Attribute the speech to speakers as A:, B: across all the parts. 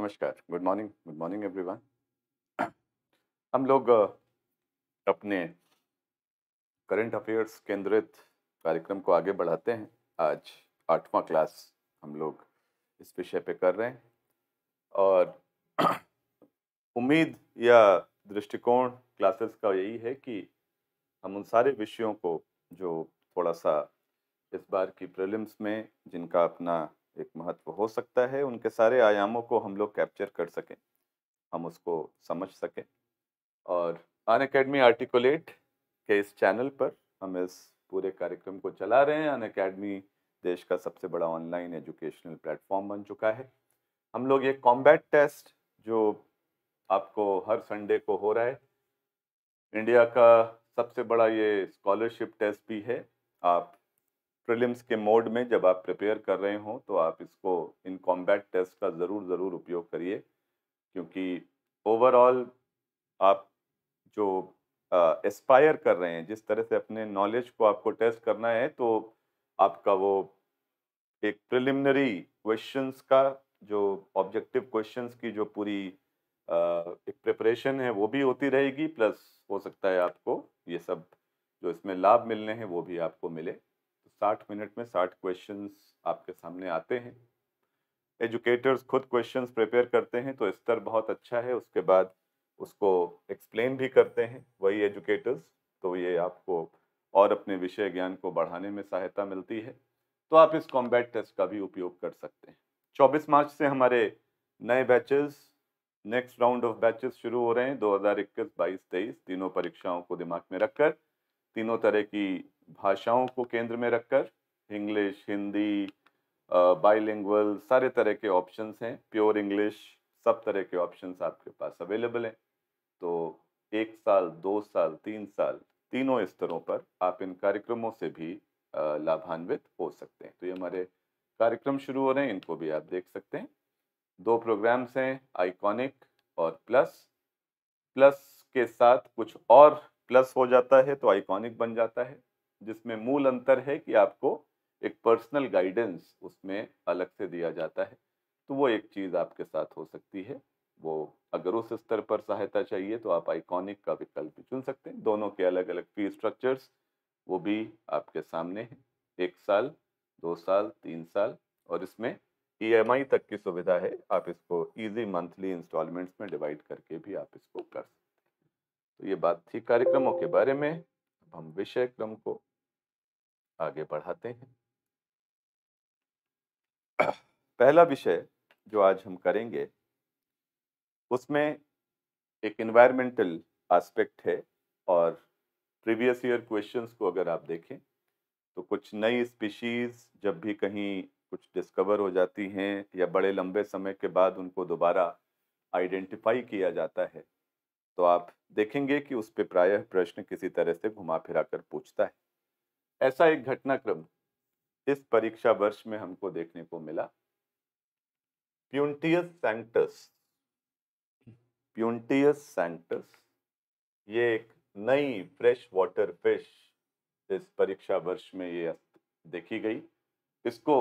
A: नमस्कार good morning good morning everyone हम लोग अपने करंट अफेयर्स केंद्रित कार्यक्रम को आगे बढ़ाते हैं आज आठवां क्लास हम लोग इस विषय पे कर रहे हैं और उम्मीद या दृष्टिकोण क्लासेस का यही है कि हम उन सारे विषयों को जो थोड़ा सा इस बार की प्रिलिम्स में जिनका अपना एक महत्व हो सकता है उनके सारे आयामों को हम लोग कैप्चर कर सकें हम उसको समझ सकें और अन अकेडमी आर्टिकुलेट के इस चैनल पर हम इस पूरे कार्यक्रम को चला रहे हैं अन अकेडमी देश का सबसे बड़ा ऑनलाइन एजुकेशनल प्लेटफॉर्म बन चुका है हम लोग ये कॉम्बैट टेस्ट जो आपको हर संडे को हो रहा है इंडिया का सबसे बड़ा ये स्कॉलरशिप टेस्ट भी है आप प्रीलिम्स के मोड में जब आप प्रिपेयर कर रहे हों तो आप इसको इन कॉम्बैट टेस्ट का ज़रूर ज़रूर उपयोग करिए क्योंकि ओवरऑल आप जो एस्पायर कर रहे हैं जिस तरह से अपने नॉलेज को आपको टेस्ट करना है तो आपका वो एक प्रिलिमिनरी क्वेश्चंस का जो ऑब्जेक्टिव क्वेश्चंस की जो पूरी आ, एक प्रिपरेशन है वो भी होती रहेगी प्लस हो सकता है आपको ये सब जो इसमें लाभ मिलने हैं वो भी आपको मिले साठ मिनट में साठ क्वेश्चन आपके सामने आते हैं एजुकेटर्स खुद क्वेश्चन प्रिपेयर करते हैं तो स्तर बहुत अच्छा है उसके बाद उसको एक्सप्लेन भी करते हैं वही एजुकेटर्स तो ये आपको और अपने विषय ज्ञान को बढ़ाने में सहायता मिलती है तो आप इस कॉम्बैट टेस्ट का भी उपयोग कर सकते हैं 24 मार्च से हमारे नए batches next round of batches शुरू हो रहे हैं 2021, 22, 23 तीनों परीक्षाओं को दिमाग में रखकर तीनों तरह की भाषाओं को केंद्र में रखकर इंग्लिश हिंदी बाइलिंगुअल सारे तरह के ऑप्शंस हैं प्योर इंग्लिश सब तरह के ऑप्शंस आपके पास अवेलेबल हैं तो एक साल दो साल तीन साल तीनों स्तरों पर आप इन कार्यक्रमों से भी लाभान्वित हो सकते हैं तो ये हमारे कार्यक्रम शुरू हो रहे हैं इनको भी आप देख सकते हैं दो प्रोग्राम्स हैं आइकॉनिक और प्लस प्लस के साथ कुछ और प्लस हो जाता है तो आइकॉनिक बन जाता है जिसमें मूल अंतर है कि आपको एक पर्सनल गाइडेंस उसमें अलग से दिया जाता है तो वो एक चीज़ आपके साथ हो सकती है वो अगर उस स्तर पर सहायता चाहिए तो आप आइकॉनिक का विकल्प भी चुन सकते हैं दोनों के अलग अलग फी स्ट्रक्चर्स वो भी आपके सामने हैं एक साल दो साल तीन साल और इसमें ई e तक की सुविधा है आप इसको इजी मंथली इंस्टॉलमेंट्स में डिवाइड करके भी आप इसको कर सकते हैं तो ये बात थी कार्यक्रमों के बारे में हम विषय क्रम को आगे बढ़ाते हैं पहला विषय जो आज हम करेंगे उसमें एक इन्वायरमेंटल एस्पेक्ट है और प्रीवियस ईयर क्वेश्चंस को अगर आप देखें तो कुछ नई स्पीशीज़ जब भी कहीं कुछ डिस्कवर हो जाती हैं या बड़े लंबे समय के बाद उनको दोबारा आइडेंटिफाई किया जाता है तो आप देखेंगे कि उस पर प्रायः प्रश्न किसी तरह से घुमा फिरा कर पूछता है ऐसा एक घटनाक्रम इस परीक्षा वर्ष में हमको देखने को मिला प्यूंटियस सेंटस प्यूंटियस सेंटस ये एक नई फ्रेश वाटर फिश इस परीक्षा वर्ष में ये देखी गई इसको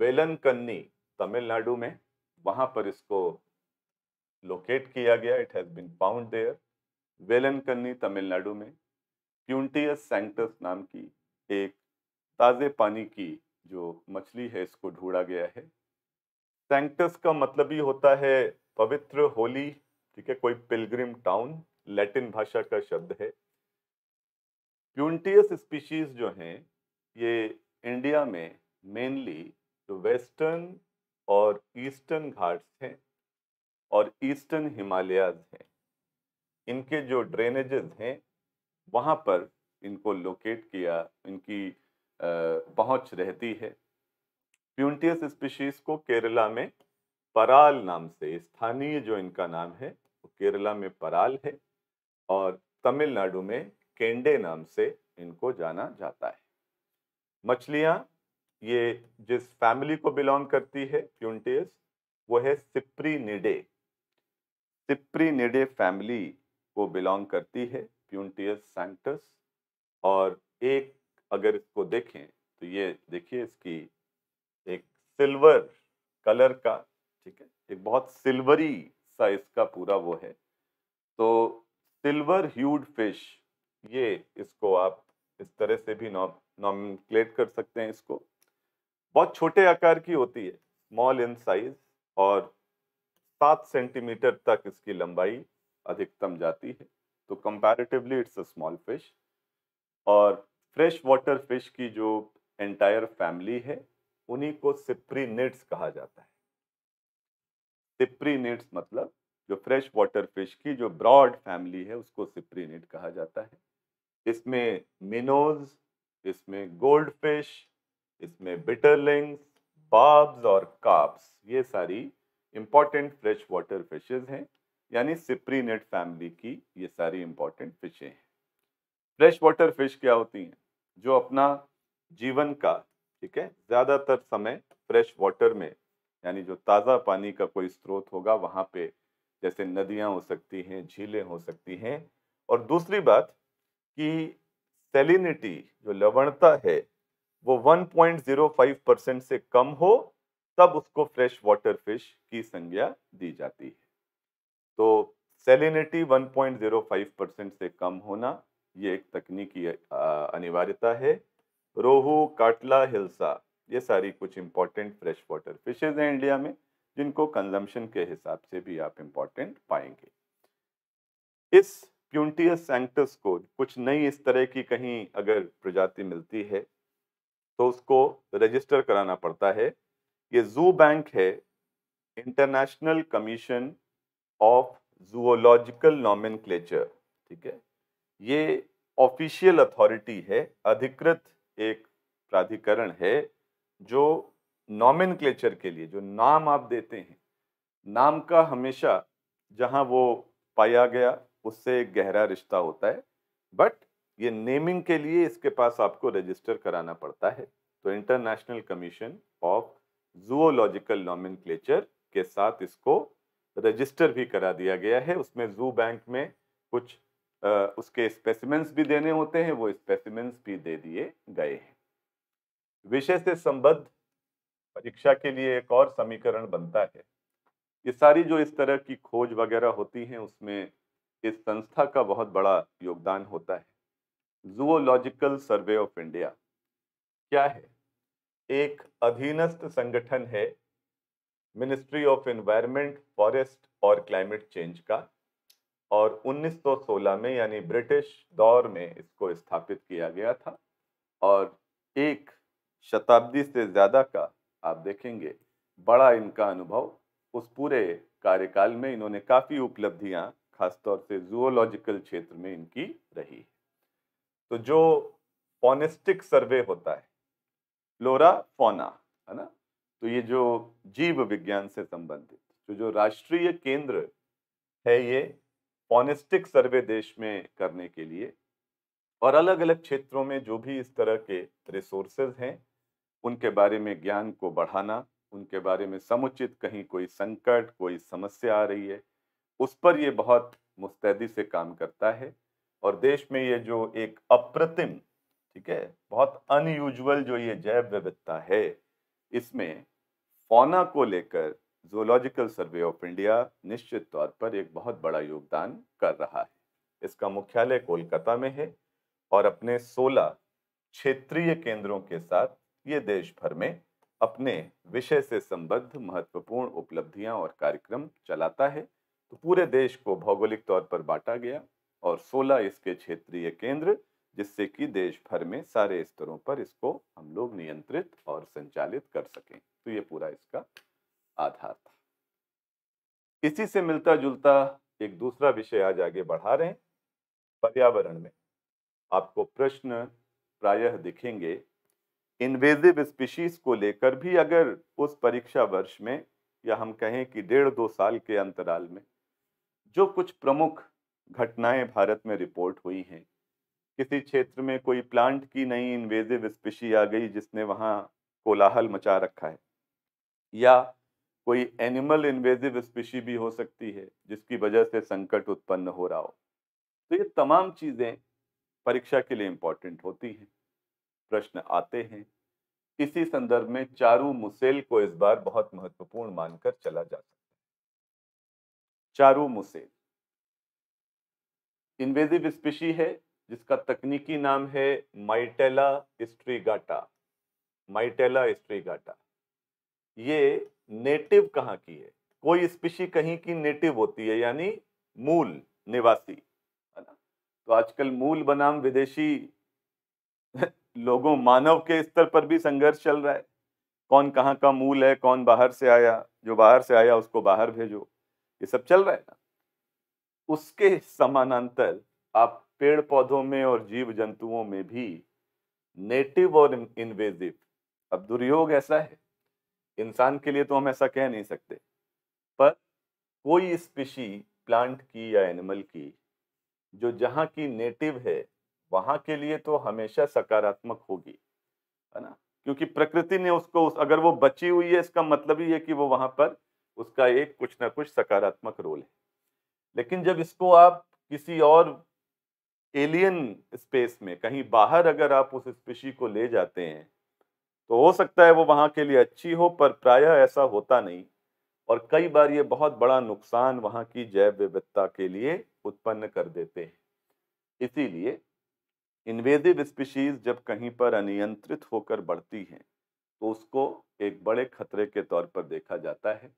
A: वेलन कन्नी तमिलनाडु में वहां पर इसको लोकेट किया गया it has been found there Velankanni Tamil Nadu में प्यूंटियस सेंटस नाम की एक ताज़े पानी की जो मछली है इसको ढूंढा गया है सेंटस का मतलब ही होता है पवित्र होली ठीक है कोई पिलग्रिम टाउन लैटिन भाषा का शब्द है प्यूंटियस स्पीशीज जो हैं ये इंडिया में मेनली जो वेस्टर्न और ईस्टर्न घाट्स हैं और ईस्टर्न हिमालयाज हैं इनके जो ड्रेनेजेस हैं वहाँ पर इनको लोकेट किया इनकी पहुँच रहती है प्यूंटियस स्पीशीज़ को केरला में पराल नाम से स्थानीय जो इनका नाम है वो केरला में पराल है और तमिलनाडु में केंडे नाम से इनको जाना जाता है मछलियाँ ये जिस फैमिली को बिलोंग करती है प्यूंटियस वो है सिप्रीनिडे सिप्रीनेडे फैमिली को बिलोंग करती है प्यूनटियस सैंक्टस और एक अगर इसको देखें तो ये देखिए इसकी एक सिल्वर कलर का ठीक है एक बहुत सिल्वरी सा इसका पूरा वो है तो सिल्वर ह्यूड फिश ये इसको आप इस तरह से भी नॉमिक्लेट कर सकते हैं इसको बहुत छोटे आकार की होती है स्मॉल इन साइज और सात सेंटीमीटर तक इसकी लंबाई अधिकतम जाती है तो comparatively it's a small fish और फ्रेश वाटर फिश की जो एंटायर फैमिली है उन्हीं को सिप्रीनेट्स कहा जाता है सिप्रीनेट्स मतलब जो फ्रेश वाटर फिश की जो ब्रॉड फैमिली है उसको सिप्रीनेट कहा जाता है इसमें मिनोज इसमें गोल्ड फिश इसमें बिटरलिंग्स बाब्स और काप्स ये सारी इम्पॉर्टेंट फ्रेश वाटर फिशेज हैं यानी सिप्रीनेट फैमिली की ये सारी इम्पॉर्टेंट फिशें हैं फ्रेश वाटर फिश क्या होती हैं जो अपना जीवन का ठीक है ज़्यादातर समय फ्रेश वाटर में यानी जो ताज़ा पानी का कोई स्रोत होगा वहाँ पे जैसे नदियाँ हो सकती हैं झीलें हो सकती हैं और दूसरी बात कि सेलिनिटी जो लवणता है वो 1.05 परसेंट से कम हो तब उसको फ्रेश वाटर फिश की संज्ञा दी जाती है तो सेलिनिटी 1.05 परसेंट से कम होना ये एक तकनीकी अनिवार्यता है रोहू काटला हिलसा ये सारी कुछ इंपॉर्टेंट फ्रेश वाटर फिशेज हैं इंडिया में जिनको कंजम्पशन के हिसाब से भी आप इम्पोर्टेंट पाएंगे इस प्यूंटियस सेंटस को कुछ नई इस तरह की कहीं अगर प्रजाति मिलती है तो उसको रजिस्टर कराना पड़ता है ये जू बैंक है international commission of zoological nomen ठीक है ये ऑफिशियल अथॉरिटी है अधिकृत एक प्राधिकरण है जो नॉमिन के लिए जो नाम आप देते हैं नाम का हमेशा जहां वो पाया गया उससे एक गहरा रिश्ता होता है बट ये नेमिंग के लिए इसके पास आपको रजिस्टर कराना पड़ता है तो international commission of zoological nomen के साथ इसको रजिस्टर भी करा दिया गया है उसमें जू बैंक में कुछ आ, उसके स्पेसिमेंट्स भी देने होते हैं वो स्पेसिमेंट्स भी दे दिए गए हैं विषय से संबद्ध परीक्षा के लिए एक और समीकरण बनता है ये सारी जो इस तरह की खोज वगैरह होती हैं उसमें इस संस्था का बहुत बड़ा योगदान होता है जूलॉजिकल सर्वे ऑफ इंडिया क्या है एक अधीनस्थ संगठन है मिनिस्ट्री ऑफ एनवायरनमेंट फॉरेस्ट और क्लाइमेट चेंज का और 1916 में यानी ब्रिटिश दौर में इसको स्थापित किया गया था और एक शताब्दी से ज़्यादा का आप देखेंगे बड़ा इनका अनुभव उस पूरे कार्यकाल में इन्होंने काफ़ी उपलब्धियां खासतौर से जूलॉजिकल क्षेत्र में इनकी रही है तो जो पॉनेस्टिक सर्वे होता है फ्लोरा फोना है ना तो ये जो जीव विज्ञान से संबंधित तो जो राष्ट्रीय केंद्र है ये फोनिस्टिक सर्वे देश में करने के लिए और अलग अलग क्षेत्रों में जो भी इस तरह के रिसोर्सेज हैं उनके बारे में ज्ञान को बढ़ाना उनके बारे में समुचित कहीं कोई संकट कोई समस्या आ रही है उस पर ये बहुत मुस्तैदी से काम करता है और देश में ये जो एक अप्रतिम ठीक है बहुत अनयूजल जो ये जैव विविधता है इसमें फौना को लेकर जोलॉजिकल सर्वे ऑफ इंडिया निश्चित तौर पर एक बहुत बड़ा योगदान कर रहा है इसका मुख्यालय कोलकाता में है और अपने 16 क्षेत्रीय केंद्रों के साथ ये देश भर में अपने विषय से संबद्ध महत्वपूर्ण उपलब्धियां और कार्यक्रम चलाता है तो पूरे देश को भौगोलिक तौर पर बांटा गया और 16 इसके क्षेत्रीय केंद्र जिससे कि देश भर में सारे स्तरों पर इसको हम लोग नियंत्रित और संचालित कर सकें तो ये पूरा इसका आधार था इसी से मिलता जुलता एक दूसरा विषय आज आगे बढ़ा रहे हैं पर्यावरण में आपको प्रश्न प्रायः दिखेंगे इन्वेजिव स्पीशीज को लेकर भी अगर उस परीक्षा वर्ष में या हम कहें कि डेढ़ दो साल के अंतराल में जो कुछ प्रमुख घटनाएं भारत में रिपोर्ट हुई हैं किसी क्षेत्र में कोई प्लांट की नई इन्वेजिव स्पीशी आ गई जिसने वहाँ कोलाहल मचा रखा है या कोई एनिमल इन्वेजिव स्पीशी भी हो सकती है जिसकी वजह से संकट उत्पन्न हो रहा हो तो ये तमाम चीज़ें परीक्षा के लिए इम्पॉर्टेंट होती हैं प्रश्न आते हैं इसी संदर्भ में चारू मुसेल को इस बार बहुत महत्वपूर्ण मानकर चला जा सकता है चारू मुसेल इन्वेजिव स्पीशी है जिसका तकनीकी नाम है माइटेला स्ट्रीगाटा माइटेला स्ट्रीगाटा ये नेटिव कहाँ की है कोई स्पीशी कहीं की नेटिव होती है यानी मूल निवासी है ना तो आजकल मूल बनाम विदेशी लोगों मानव के स्तर पर भी संघर्ष चल रहा है कौन कहाँ का मूल है कौन बाहर से आया जो बाहर से आया उसको बाहर भेजो ये सब चल रहा है ना उसके समानांतर आप पेड़ पौधों में और जीव जंतुओं में भी नेटिव और इन्वेजिव अब दुर्योग ऐसा है इंसान के लिए तो हम ऐसा कह नहीं सकते पर कोई स्पीशी प्लांट की या एनिमल की जो जहाँ की नेटिव है वहाँ के लिए तो हमेशा सकारात्मक होगी है ना क्योंकि प्रकृति ने उसको उस अगर वो बची हुई है इसका मतलब ही है कि वो वहाँ पर उसका एक कुछ ना कुछ सकारात्मक रोल है लेकिन जब इसको आप किसी और एलियन स्पेस में कहीं बाहर अगर आप उस स्पेशी को ले जाते हैं तो हो सकता है वो वहाँ के लिए अच्छी हो पर प्रायः ऐसा होता नहीं और कई बार ये बहुत बड़ा नुकसान वहाँ की जैव विविधता के लिए उत्पन्न कर देते हैं इसीलिए इन्वेजिव स्पीशीज जब कहीं पर अनियंत्रित होकर बढ़ती हैं तो उसको एक बड़े खतरे के तौर पर देखा जाता है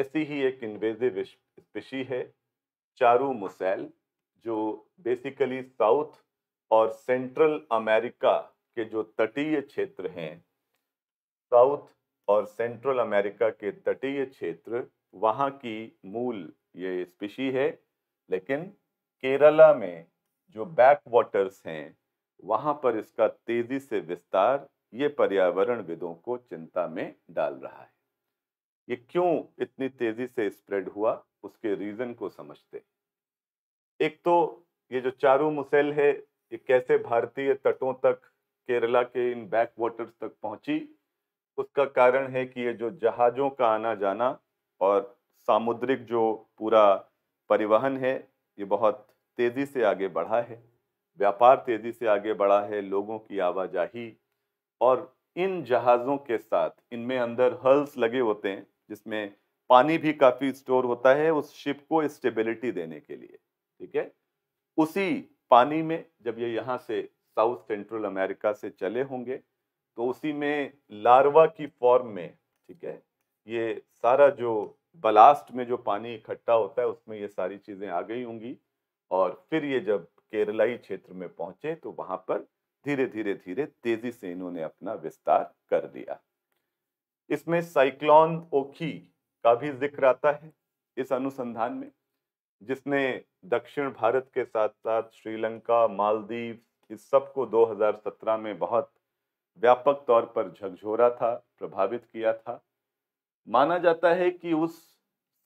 A: ऐसी ही एक इन्वेजिव स्पीशी है चारू मुसैल जो बेसिकली साउथ और सेंट्रल अमेरिका के जो तटीय क्षेत्र हैं साउथ और सेंट्रल अमेरिका के तटीय क्षेत्र वहाँ की मूल ये स्पीशी है लेकिन केरला में जो बैक वाटर्स हैं वहाँ पर इसका तेज़ी से विस्तार ये पर्यावरण विदों को चिंता में डाल रहा है ये क्यों इतनी तेज़ी से स्प्रेड हुआ उसके रीज़न को समझते हैं एक तो ये जो चारू मुसेल है ये कैसे भारतीय तटों तक केरला के इन बैक वाटर्स तक पहुंची उसका कारण है कि ये जो जहाज़ों का आना जाना और सामुद्रिक जो पूरा परिवहन है ये बहुत तेज़ी से आगे बढ़ा है व्यापार तेज़ी से आगे बढ़ा है लोगों की आवाजाही और इन जहाज़ों के साथ इनमें अंदर हल्स लगे होते हैं जिसमें पानी भी काफ़ी स्टोर होता है उस शिप को स्टेबिलिटी देने के लिए ठीक है उसी पानी में जब ये यहाँ से साउथ सेंट्रल अमेरिका से चले होंगे तो उसी में लार्वा की फॉर्म में ठीक है ये सारा जो बलास्ट में जो पानी इकट्ठा होता है उसमें ये सारी चीज़ें आ गई होंगी और फिर ये जब केरलाई क्षेत्र में पहुंचे तो वहाँ पर धीरे धीरे धीरे तेजी से इन्होंने अपना विस्तार कर दिया इसमें साइक्लोन ओखी का भी जिक्र आता है इस अनुसंधान में जिसने दक्षिण भारत के साथ साथ श्रीलंका मालदीव इस सब को 2017 में बहुत व्यापक तौर पर झकझोरा था प्रभावित किया था माना जाता है कि उस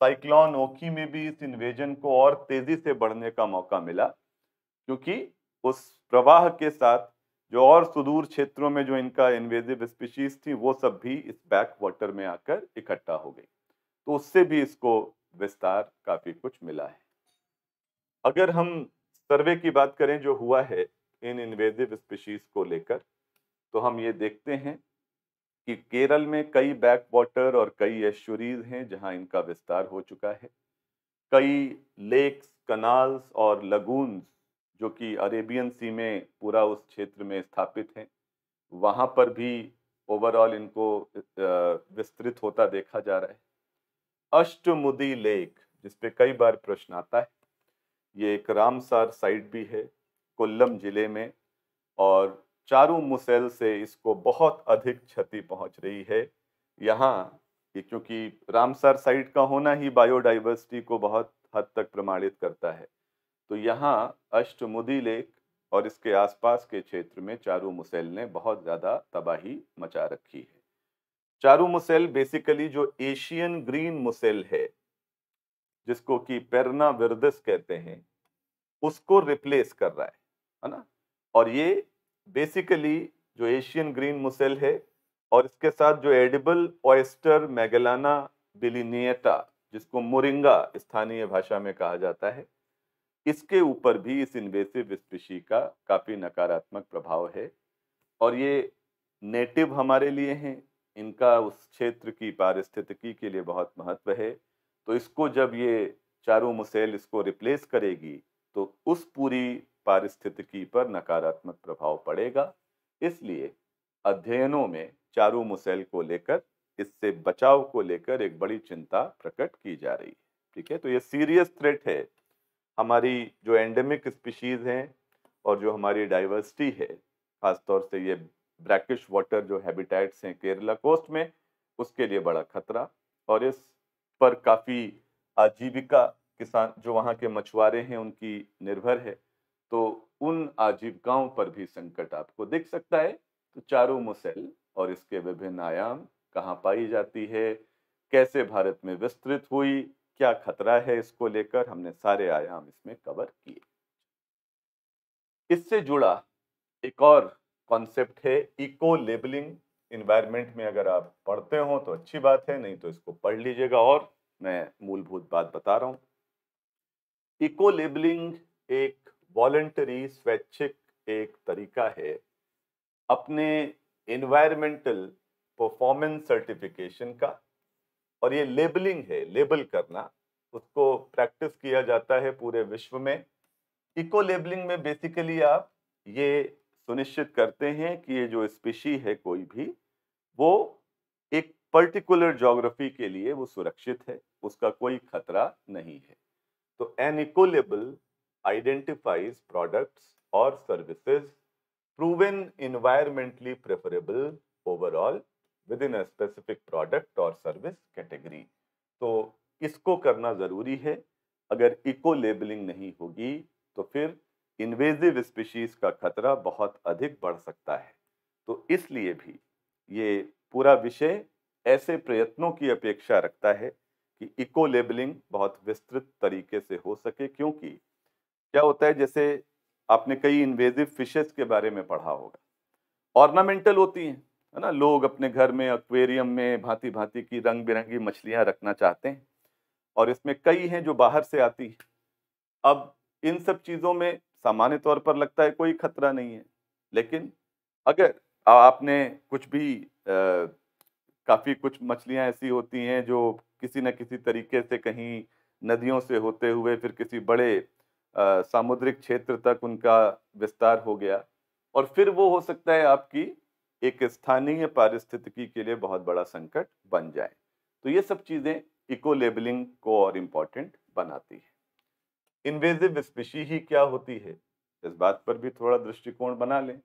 A: साइक्लॉन ओखी में भी इस इन्वेजन को और तेजी से बढ़ने का मौका मिला क्योंकि उस प्रवाह के साथ जो और सुदूर क्षेत्रों में जो इनका इन्वेजिव स्पीशीज थी वो सब भी इस बैक वाटर में आकर इकट्ठा हो गई तो उससे भी इसको विस्तार काफ़ी कुछ मिला है अगर हम सर्वे की बात करें जो हुआ है इन इन्वेजिव स्पीशीज़ को लेकर तो हम ये देखते हैं कि केरल में कई बैक वाटर और कई एश्योरीज हैं जहां इनका विस्तार हो चुका है कई लेक्स कनाल्स और लगूनस जो कि अरेबियन सी में पूरा उस क्षेत्र में स्थापित हैं वहां पर भी ओवरऑल इनको विस्तृत होता देखा जा रहा है अष्टमुदी लेक जिसपे कई बार प्रश्न आता है ये एक रामसार साइट भी है कोल्लम जिले में और चारों मुसेल से इसको बहुत अधिक क्षति पहुंच रही है यहाँ ये क्योंकि रामसार साइट का होना ही बायोडाइवर्सिटी को बहुत हद तक प्रमाणित करता है तो यहाँ अष्टमुदी लेक और इसके आसपास के क्षेत्र में चारों मुसेल ने बहुत ज़्यादा तबाही मचा रखी है चारू मुसेल बेसिकली जो एशियन ग्रीन मुसेल है जिसको कि पेरना विरदस कहते हैं उसको रिप्लेस कर रहा है है ना और ये बेसिकली जो एशियन ग्रीन मुसेल है और इसके साथ जो एडिबल ऑयस्टर मैगलाना बिलीनियटा जिसको मुरिंगा स्थानीय भाषा में कहा जाता है इसके ऊपर भी इस इन्वेसिव स्पीशी का काफ़ी नकारात्मक प्रभाव है और ये नेटिव हमारे लिए हैं इनका उस क्षेत्र की पारिस्थितिकी के लिए बहुत महत्व है तो इसको जब ये चारों मुसेल इसको रिप्लेस करेगी तो उस पूरी पारिस्थितिकी पर नकारात्मक प्रभाव पड़ेगा इसलिए अध्ययनों में चारों मुसेल को लेकर इससे बचाव को लेकर एक बड़ी चिंता प्रकट की जा रही है ठीक है तो ये सीरियस थ्रेट है हमारी जो एंडेमिक स्पीशीज़ हैं और जो हमारी डाइवर्सिटी है ख़ासतौर से ये ब्रैकिश वाटर जो हैबिटेट्स हैं केरला कोस्ट में उसके लिए बड़ा खतरा और इस पर काफ़ी आजीविका किसान जो वहाँ के मछुआरे हैं उनकी निर्भर है तो उन आजीविकाओं पर भी संकट आपको दिख सकता है तो चारों मुसैल और इसके विभिन्न आयाम कहाँ पाई जाती है कैसे भारत में विस्तृत हुई क्या खतरा है इसको लेकर हमने सारे आयाम इसमें कवर किए इससे जुड़ा एक और कॉन्सेप्ट है इको लेबलिंग इन्वायरमेंट में अगर आप पढ़ते हो तो अच्छी बात है नहीं तो इसको पढ़ लीजिएगा और मैं मूलभूत बात बता रहा हूँ इको लेबलिंग एक वॉलेंटरी स्वैच्छिक एक तरीका है अपने इन्वायरमेंटल परफॉर्मेंस सर्टिफिकेशन का और ये लेबलिंग है लेबल करना उसको प्रैक्टिस किया जाता है पूरे विश्व में इको लेबलिंग में बेसिकली आप ये सुनिश्चित करते हैं कि ये जो स्पीशी है कोई भी वो एक पर्टिकुलर जोग्राफी के लिए वो सुरक्षित है उसका कोई खतरा नहीं है तो एनिकोलेबल आइडेंटिफाइज प्रोडक्ट्स और services proven preferable overall within a specific product और सर्विस कैटेगरी तो इसको करना ज़रूरी है अगर इको लेबलिंग नहीं होगी तो फिर इन्वेजिव स्पीशीज का खतरा बहुत अधिक बढ़ सकता है तो इसलिए भी ये पूरा विषय ऐसे प्रयत्नों की अपेक्षा रखता है कि इको लेबलिंग बहुत विस्तृत तरीके से हो सके क्योंकि क्या होता है जैसे आपने कई इन्वेजिव फिशेस के बारे में पढ़ा होगा ऑर्नामेंटल होती हैं है ना लोग अपने घर में एक्वेरियम में भांति भांति की रंग बिरंगी मछलियां रखना चाहते हैं और इसमें कई हैं जो बाहर से आती हैं अब इन सब चीज़ों में सामान्य तौर पर लगता है कोई खतरा नहीं है लेकिन अगर आपने कुछ भी काफ़ी कुछ मछलियाँ ऐसी होती हैं जो किसी न किसी तरीके से कहीं नदियों से होते हुए फिर किसी बड़े आ, सामुद्रिक क्षेत्र तक उनका विस्तार हो गया और फिर वो हो सकता है आपकी एक स्थानीय पारिस्थितिकी के लिए बहुत बड़ा संकट बन जाए तो ये सब चीज़ें इको लेबलिंग को और इम्पॉर्टेंट बनाती है इन्वेजिव स्पीशी ही क्या होती है इस बात पर भी थोड़ा दृष्टिकोण बना लें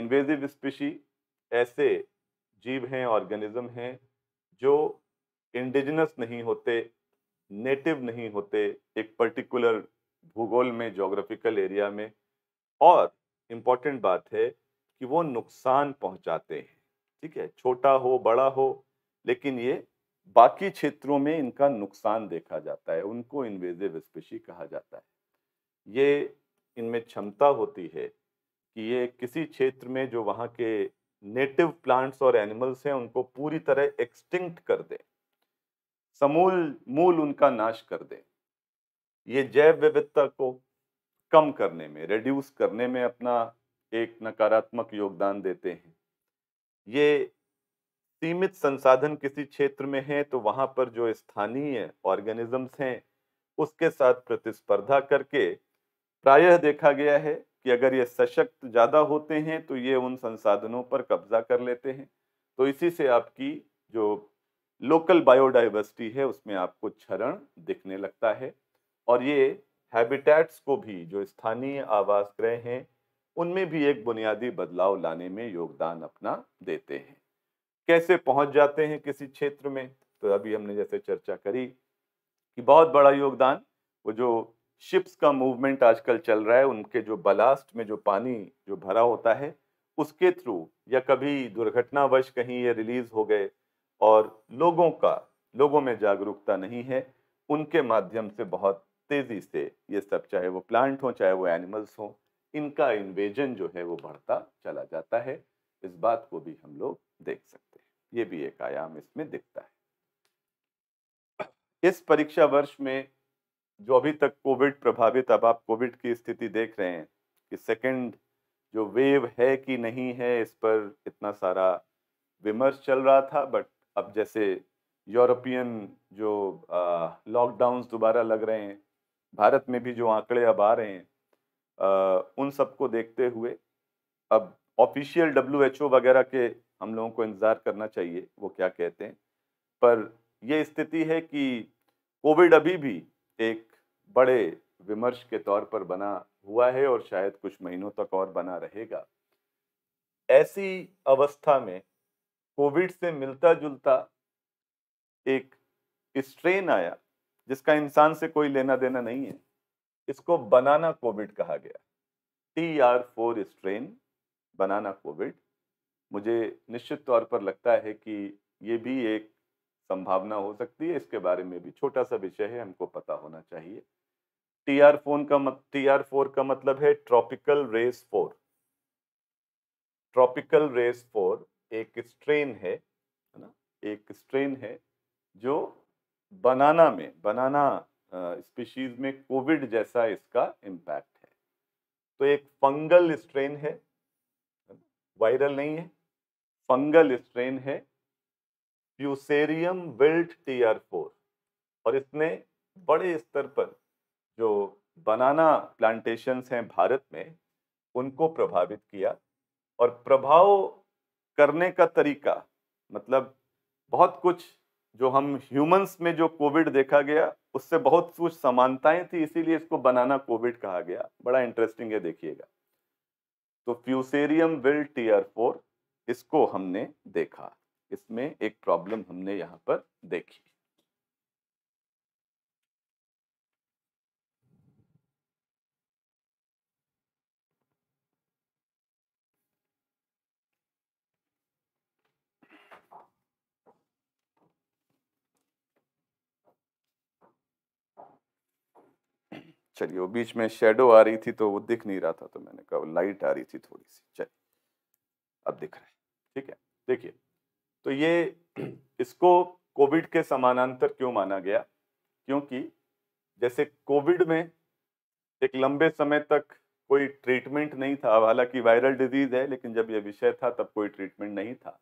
A: इन्वेजिव स्पीशी ऐसे जीव हैं ऑर्गेनिज्म हैं जो इंडिजिनस नहीं होते नेटिव नहीं होते एक पर्टिकुलर भूगोल में जोग्राफिकल एरिया में और इम्पॉर्टेंट बात है कि वो नुकसान पहुंचाते हैं ठीक है छोटा हो बड़ा हो लेकिन ये बाकी क्षेत्रों में इनका नुकसान देखा जाता है उनको इन्वेजिव स्पेशी कहा जाता है ये इनमें क्षमता होती है कि ये किसी क्षेत्र में जो वहाँ के नेटिव प्लांट्स और एनिमल्स हैं उनको पूरी तरह एक्सटिंक्ट कर दें समूल मूल उनका नाश कर दें ये जैव विविधता को कम करने में रिड्यूस करने में अपना एक नकारात्मक योगदान देते हैं ये सीमित संसाधन किसी क्षेत्र में है तो वहां पर जो स्थानीय ऑर्गेनिजम्स हैं उसके साथ प्रतिस्पर्धा करके प्रायः देखा गया है कि अगर ये सशक्त ज़्यादा होते हैं तो ये उन संसाधनों पर कब्जा कर लेते हैं तो इसी से आपकी जो लोकल बायोडाइवर्सिटी है उसमें आपको क्षरण दिखने लगता है और ये हैबिटेट्स को भी जो स्थानीय आवास ग्रह हैं उनमें भी एक बुनियादी बदलाव लाने में योगदान अपना देते हैं कैसे पहुंच जाते हैं किसी क्षेत्र में तो अभी हमने जैसे चर्चा करी कि बहुत बड़ा योगदान वो जो शिप्स का मूवमेंट आजकल चल रहा है उनके जो बलास्ट में जो पानी जो भरा होता है उसके थ्रू या कभी दुर्घटनावश कहीं ये रिलीज हो गए और लोगों का लोगों में जागरूकता नहीं है उनके माध्यम से बहुत तेज़ी से ये सब चाहे वो प्लांट हों चाहे वो एनिमल्स हों इनका इन्वेजन जो है वो बढ़ता चला जाता है इस बात को भी हम लोग देख सकते हैं ये भी एक आयाम इसमें दिखता है इस परीक्षा वर्ष में जो अभी तक कोविड प्रभावित अब आप कोविड की स्थिति देख रहे हैं कि सेकंड जो वेव है कि नहीं है इस पर इतना सारा विमर्श चल रहा था बट अब जैसे यूरोपियन जो लॉकडाउन दोबारा लग रहे हैं भारत में भी जो आंकड़े अब आ रहे हैं आ, उन सबको देखते हुए अब ऑफिशियल डब्ल्यू वगैरह के हम लोगों को इंतज़ार करना चाहिए वो क्या कहते हैं पर यह स्थिति है कि कोविड अभी भी एक बड़े विमर्श के तौर पर बना हुआ है और शायद कुछ महीनों तक और बना रहेगा ऐसी अवस्था में कोविड से मिलता जुलता एक स्ट्रेन आया जिसका इंसान से कोई लेना देना नहीं है इसको बनाना कोविड कहा गया T R four strain banana covid मुझे निश्चित तौर पर लगता है कि ये भी एक संभावना हो सकती है इसके बारे में भी छोटा सा विषय है हमको पता होना चाहिए टी आर फोन का मत टी आर फोर का मतलब है tropical race four tropical race four एक स्ट्रेन है ना एक स्ट्रेन है जो बनाना में बनाना स्पीशीज में कोविड जैसा इसका इम्पैक्ट है तो एक फंगल स्ट्रेन है वायरल नहीं है फंगल स्ट्रेन है प्यूसेरियम विल्ट टीआर फोर और इसने बड़े स्तर पर जो बनाना प्लांटेशंस हैं भारत में उनको प्रभावित किया और प्रभाव करने का तरीका मतलब बहुत कुछ जो हम ह्यूमंस में जो कोविड देखा गया उससे बहुत कुछ समानताएं थी इसीलिए इसको बनाना कोविड कहा गया बड़ा इंटरेस्टिंग है देखिएगा तो फ्यूसेरियम विल आर फोर इसको हमने देखा इसमें एक प्रॉब्लम हमने यहां पर देखी चलिए वो बीच में शेडो आ रही थी तो वो दिख नहीं रहा था तो मैंने कहा लाइट आ रही थी थोड़ी सी चलिए अब दिख रहे हैं ठीक है देखिए तो ये इसको कोविड के समानांतर क्यों माना गया क्योंकि जैसे कोविड में एक लंबे समय तक कोई ट्रीटमेंट नहीं था हालांकि वायरल डिजीज है लेकिन जब यह विषय था तब कोई ट्रीटमेंट नहीं था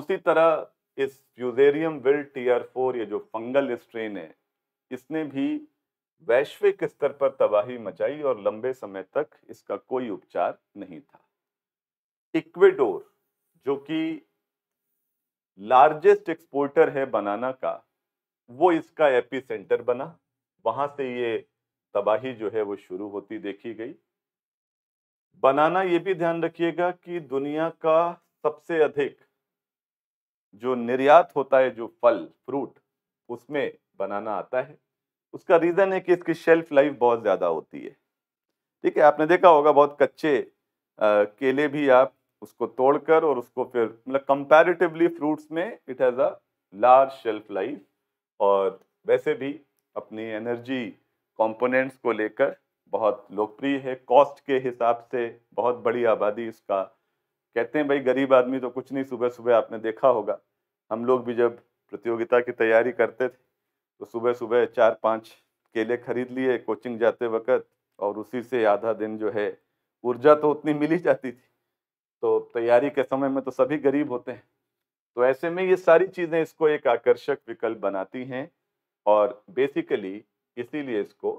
A: उसी तरह इस fusarium wilt T R four ये जो फंगल स्ट्रेन है इसने भी वैश्विक स्तर पर तबाही मचाई और लंबे समय तक इसका कोई उपचार नहीं था इक्वेडोर जो कि लार्जेस्ट एक्सपोर्टर है बनाना का वो इसका एपी सेंटर बना वहां से ये तबाही जो है वो शुरू होती देखी गई बनाना ये भी ध्यान रखिएगा कि दुनिया का सबसे अधिक जो निर्यात होता है जो फल फ्रूट उसमें बनाना आता है उसका रीज़न है कि इसकी शेल्फ लाइफ बहुत ज़्यादा होती है ठीक है आपने देखा होगा बहुत कच्चे आ, केले भी आप उसको तोड़कर और उसको फिर मतलब कंपैरेटिवली फ्रूट्स में it has a large shelf life और वैसे भी अपनी एनर्जी कंपोनेंट्स को लेकर बहुत लोकप्रिय है कॉस्ट के हिसाब से बहुत बड़ी आबादी इसका कहते हैं भाई गरीब आदमी तो कुछ नहीं सुबह सुबह आपने देखा होगा हम लोग भी जब प्रतियोगिता की तैयारी करते थे तो सुबह सुबह चार पाँच केले खरीद लिए कोचिंग जाते वक्त और उसी से आधा दिन जो है ऊर्जा तो उतनी मिली जाती थी तो तैयारी के समय में तो सभी गरीब होते हैं तो ऐसे में ये सारी चीज़ें इसको एक आकर्षक विकल्प बनाती हैं और बेसिकली इसीलिए इसको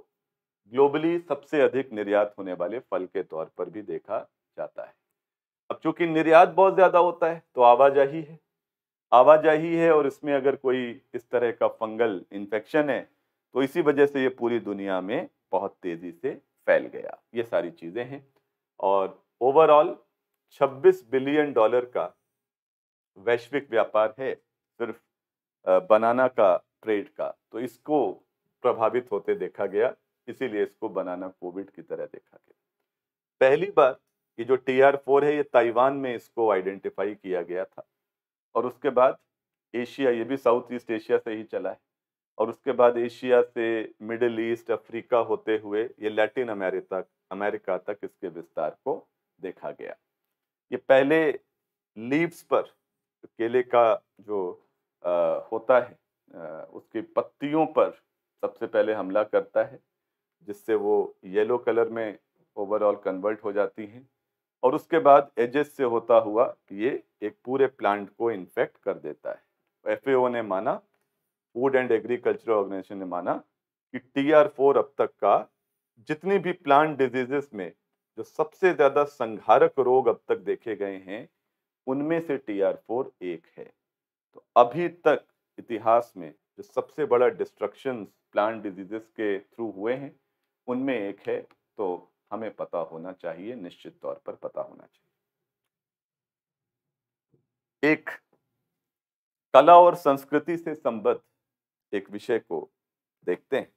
A: ग्लोबली सबसे अधिक निर्यात होने वाले फल के तौर पर भी देखा जाता है अब चूंकि निर्यात बहुत ज़्यादा होता है तो आवाजाही है आवाजाही है और इसमें अगर कोई इस तरह का फंगल इन्फेक्शन है तो इसी वजह से ये पूरी दुनिया में बहुत तेज़ी से फैल गया ये सारी चीज़ें हैं और ओवरऑल 26 बिलियन डॉलर का वैश्विक व्यापार है सिर्फ बनाना का ट्रेड का तो इसको प्रभावित होते देखा गया इसीलिए इसको बनाना कोविड की तरह देखा गया पहली बार ये जो टी आर फोर है ये ताइवान में इसको आइडेंटिफाई किया गया था और उसके बाद एशिया ये भी साउथ ईस्ट एशिया से ही चला है और उसके बाद एशिया से मिडिल ईस्ट अफ्रीका होते हुए ये लैटिन अमेरिका अमेरिका तक इसके विस्तार को देखा गया ये पहले लीव्स पर केले का जो आ, होता है आ, उसकी पत्तियों पर सबसे पहले हमला करता है जिससे वो येलो कलर में ओवरऑल कन्वर्ट हो जाती हैं और उसके बाद एजेस से होता हुआ ये एक पूरे प्लांट को इन्फेक्ट कर देता है एफ ने माना फूड एंड एग्रीकल्चर ऑर्गेनाइजेशन ने माना कि टी आर फोर अब तक का जितनी भी प्लांट डिजीजेस में जो सबसे ज्यादा संघारक रोग अब तक देखे गए हैं उनमें से टी आर फोर एक है तो अभी तक इतिहास में जो सबसे बड़ा डिस्ट्रक्शन प्लांट डिजीजेस के थ्रू हुए हैं उनमें एक है तो हमें पता होना चाहिए निश्चित तौर पर पता होना चाहिए एक कला और संस्कृति से संबद्ध एक विषय को देखते हैं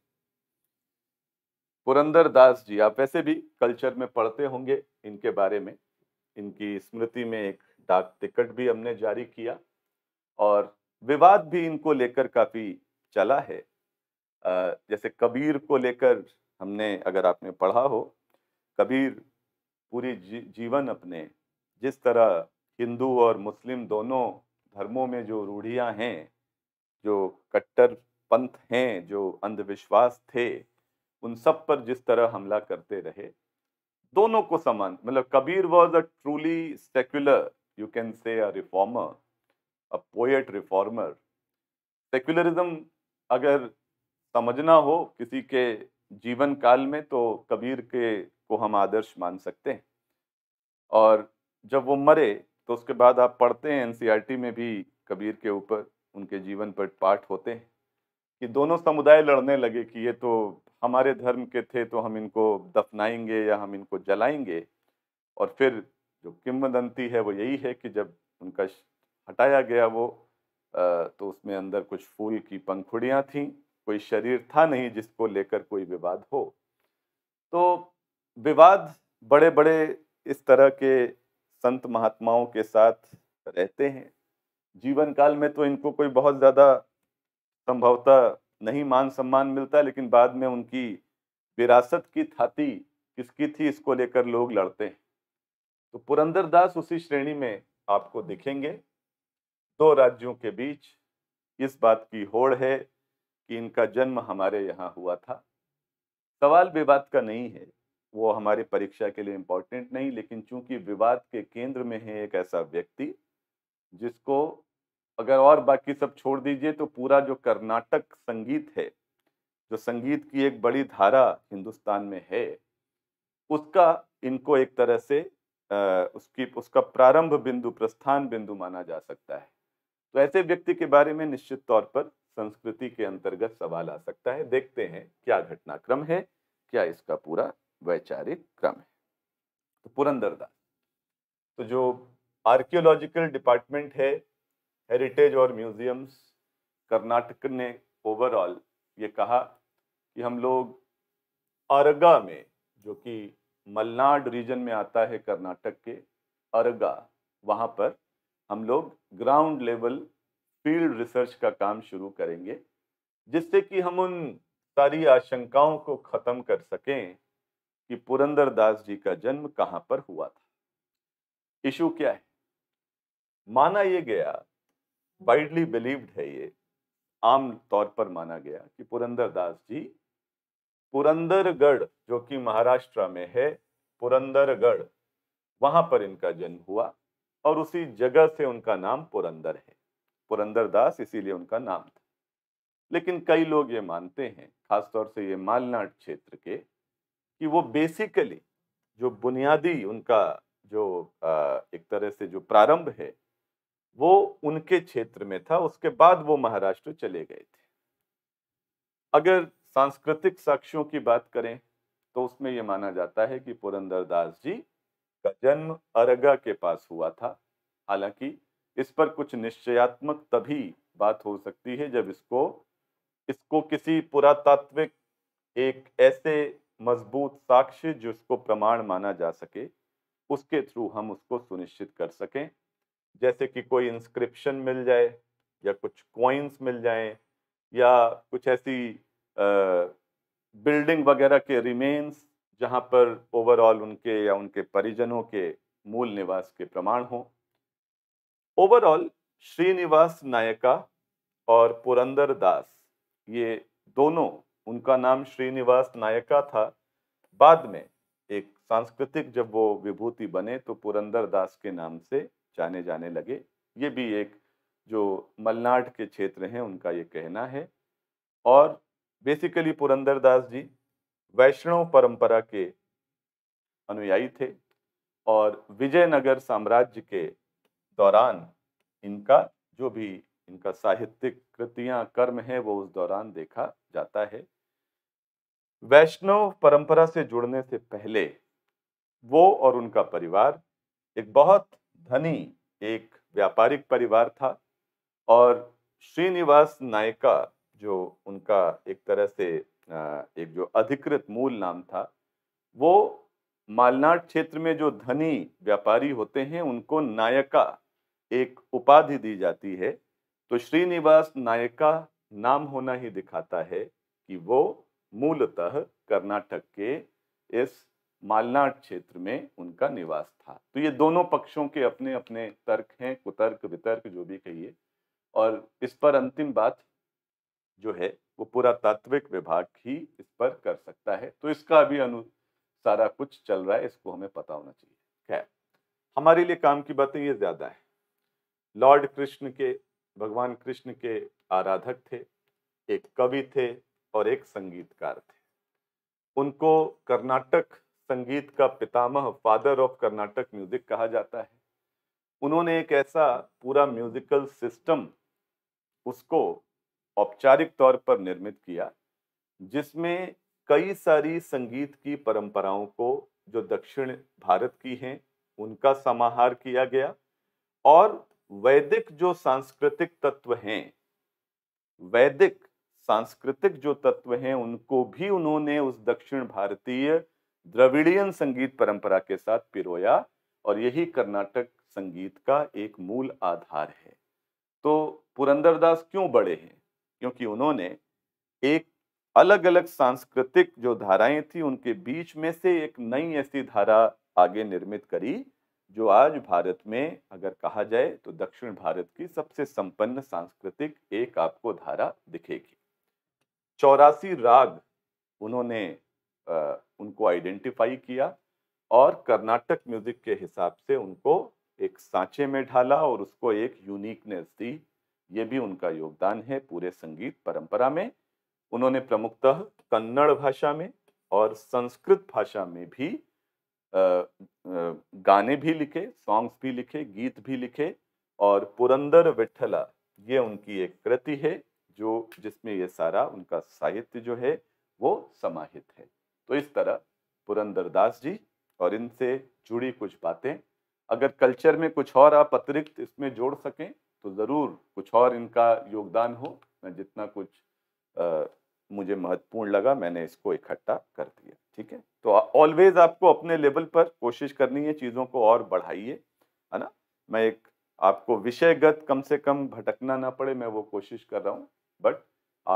A: पुरंदर दास जी आप वैसे भी कल्चर में पढ़ते होंगे इनके बारे में इनकी स्मृति में एक डाक टिकट भी हमने जारी किया और विवाद भी इनको लेकर काफ़ी चला है जैसे कबीर को लेकर हमने अगर आपने पढ़ा हो कबीर पूरी जीवन अपने जिस तरह हिंदू और मुस्लिम दोनों धर्मों में जो रूढ़ियां हैं जो कट्टर पंथ हैं जो अंधविश्वास थे उन सब पर जिस तरह हमला करते रहे दोनों को समान मतलब Kabir was a truly secular you can say a reformer a poet reformer secularism अगर समझना हो किसी के जीवन काल में तो कबीर के को हम आदर्श मान सकते हैं और जब वो मरे तो उसके बाद आप पढ़ते हैं एनसीईआरटी e में भी कबीर के ऊपर उनके जीवन पर पाठ होते हैं कि दोनों समुदाय लड़ने लगे कि ये तो हमारे धर्म के थे तो हम इनको दफनाएंगे या हम इनको जलाएंगे और फिर जो किमदंती है वो यही है कि जब उनका हटाया गया वो तो उसमें अंदर कुछ फूल की पंखुड़ियाँ थीं कोई शरीर था नहीं जिसको लेकर कोई विवाद हो तो विवाद बड़े बड़े इस तरह के संत महात्माओं के साथ रहते हैं जीवन काल में तो इनको कोई बहुत ज़्यादा संभवतः नहीं मान सम्मान मिलता लेकिन बाद में उनकी विरासत की थाती किसकी थी इसको लेकर लोग लड़ते हैं तो पुरंदर दास उसी श्रेणी में आपको दिखेंगे दो राज्यों के बीच इस बात की होड़ है कि इनका जन्म हमारे यहाँ हुआ था सवाल विवाद का नहीं है वो हमारे परीक्षा के लिए इम्पोर्टेंट नहीं लेकिन चूंकि विवाद के केंद्र में है एक ऐसा व्यक्ति जिसको अगर और बाकी सब छोड़ दीजिए तो पूरा जो कर्नाटक संगीत है जो संगीत की एक बड़ी धारा हिंदुस्तान में है उसका इनको एक तरह से उसकी उसका प्रारंभ बिंदु प्रस्थान बिंदु माना जा सकता है तो ऐसे व्यक्ति के बारे में निश्चित तौर पर संस्कृति के अंतर्गत सवाल आ सकता है देखते हैं क्या घटनाक्रम है क्या इसका पूरा वैचारिक क्रम है तो पुरंदर दास तो जो आर्कियोलॉजिकल डिपार्टमेंट है हेरिटेज और म्यूज़ियम्स कर्नाटक ने ओवरऑल ये कहा कि हम लोग अरगा में जो कि मलनाड रीजन में आता है कर्नाटक के अरगा वहाँ पर हम लोग ग्राउंड लेवल फील्ड रिसर्च का काम शुरू करेंगे जिससे कि हम उन सारी आशंकाओं को ख़त्म कर सकें कि पुरंदर दास जी का जन्म कहाँ पर हुआ था इशू क्या है माना यह गया वाइडली बिलीव्ड है ये आम तौर पर माना गया कि पुरंदर दास जी पुरंदरगढ़ जो कि महाराष्ट्र में है पुरंदरगढ़ वहां पर इनका जन्म हुआ और उसी जगह से उनका नाम पुरंदर है पुरंदर दास इसीलिए उनका नाम था लेकिन कई लोग ये मानते हैं खासतौर से ये मालनाड क्षेत्र के कि वो बेसिकली जो बुनियादी उनका जो एक तरह से जो प्रारंभ है वो उनके क्षेत्र में था उसके बाद वो महाराष्ट्र चले गए थे अगर सांस्कृतिक साक्ष्यों की बात करें तो उसमें यह माना जाता है कि पुरंदर दास जी का जन्म अरगा के पास हुआ था हालांकि इस पर कुछ निश्चयात्मक तभी बात हो सकती है जब इसको इसको किसी पुरातात्विक एक ऐसे मजबूत साक्ष्य जिसको प्रमाण माना जा सके उसके थ्रू हम उसको सुनिश्चित कर सकें जैसे कि कोई इंस्क्रिप्शन मिल जाए या कुछ कॉइन्स मिल जाएं या कुछ ऐसी बिल्डिंग वगैरह के रिमेन्स जहां पर ओवरऑल उनके या उनके परिजनों के मूल निवास के प्रमाण हों ओवरऑल श्रीनिवास नायका और पुरंदर दास ये दोनों उनका नाम श्रीनिवास नायका था बाद में एक सांस्कृतिक जब वो विभूति बने तो पुरंदर दास के नाम से जाने जाने लगे ये भी एक जो मलनाड के क्षेत्र हैं उनका ये कहना है और बेसिकली पुरंदर दास जी वैष्णव परंपरा के अनुयायी थे और विजयनगर साम्राज्य के दौरान इनका जो भी इनका साहित्यिक कृतियां कर्म है वो उस दौरान देखा जाता है वैष्णव परंपरा से जुड़ने से पहले वो और उनका परिवार एक बहुत धनी एक व्यापारिक परिवार था और श्रीनिवास नायका जो उनका एक तरह से एक जो अधिकृत मूल नाम था वो मालनाड क्षेत्र में जो धनी व्यापारी होते हैं उनको नायका एक उपाधि दी जाती है तो श्रीनिवास नायका नाम होना ही दिखाता है कि वो मूलतः कर्नाटक के इस मालनाड क्षेत्र में उनका निवास था तो ये दोनों पक्षों के अपने अपने तर्क हैं कुतर्क वितर्क जो भी कहिए और इस पर अंतिम बात जो है वो पूरा तात्विक विभाग ही इस पर कर सकता है तो इसका भी अनु सारा कुछ चल रहा है इसको हमें पता होना चाहिए खैर हमारे लिए काम की बातें ये ज़्यादा है लॉर्ड कृष्ण के भगवान कृष्ण के आराधक थे एक कवि थे और एक संगीतकार थे उनको कर्नाटक संगीत का पितामह फादर ऑफ कर्नाटक म्यूजिक कहा जाता है उन्होंने एक ऐसा पूरा म्यूजिकल सिस्टम उसको औपचारिक तौर पर निर्मित किया जिसमें कई सारी संगीत की परंपराओं को जो दक्षिण भारत की हैं उनका समाहार किया गया और वैदिक जो सांस्कृतिक तत्व हैं वैदिक सांस्कृतिक जो तत्व हैं उनको भी उन्होंने उस दक्षिण भारतीय द्रविड़ियन संगीत परंपरा के साथ पिरोया और यही कर्नाटक संगीत का एक मूल आधार है तो पुरंदर दास क्यों बड़े हैं क्योंकि उन्होंने एक अलग अलग सांस्कृतिक जो धाराएं थी उनके बीच में से एक नई ऐसी धारा आगे निर्मित करी जो आज भारत में अगर कहा जाए तो दक्षिण भारत की सबसे संपन्न सांस्कृतिक एक आपको धारा दिखेगी चौरासी राग उन्होंने उनको आइडेंटिफाई किया और कर्नाटक म्यूजिक के हिसाब से उनको एक सांचे में ढाला और उसको एक यूनिकनेस दी ये भी उनका योगदान है पूरे संगीत परंपरा में उन्होंने प्रमुखतः कन्नड़ भाषा में और संस्कृत भाषा में भी गाने भी लिखे सॉन्ग्स भी लिखे गीत भी लिखे और पुरंदर विठला ये उनकी एक कृति है जो जिसमें ये सारा उनका साहित्य जो है वो समाहित है तो इस तरह पुरंदर दास जी और इनसे जुड़ी कुछ बातें अगर कल्चर में कुछ और आप अतिरिक्त इसमें जोड़ सकें तो ज़रूर कुछ और इनका योगदान हो मैं जितना कुछ आ, मुझे महत्वपूर्ण लगा मैंने इसको इकट्ठा कर दिया ठीक है तो ऑलवेज आपको अपने लेवल पर कोशिश करनी है चीज़ों को और बढ़ाइए है ना मैं एक आपको विषयगत कम से कम भटकना ना पड़े मैं वो कोशिश कर रहा हूँ बट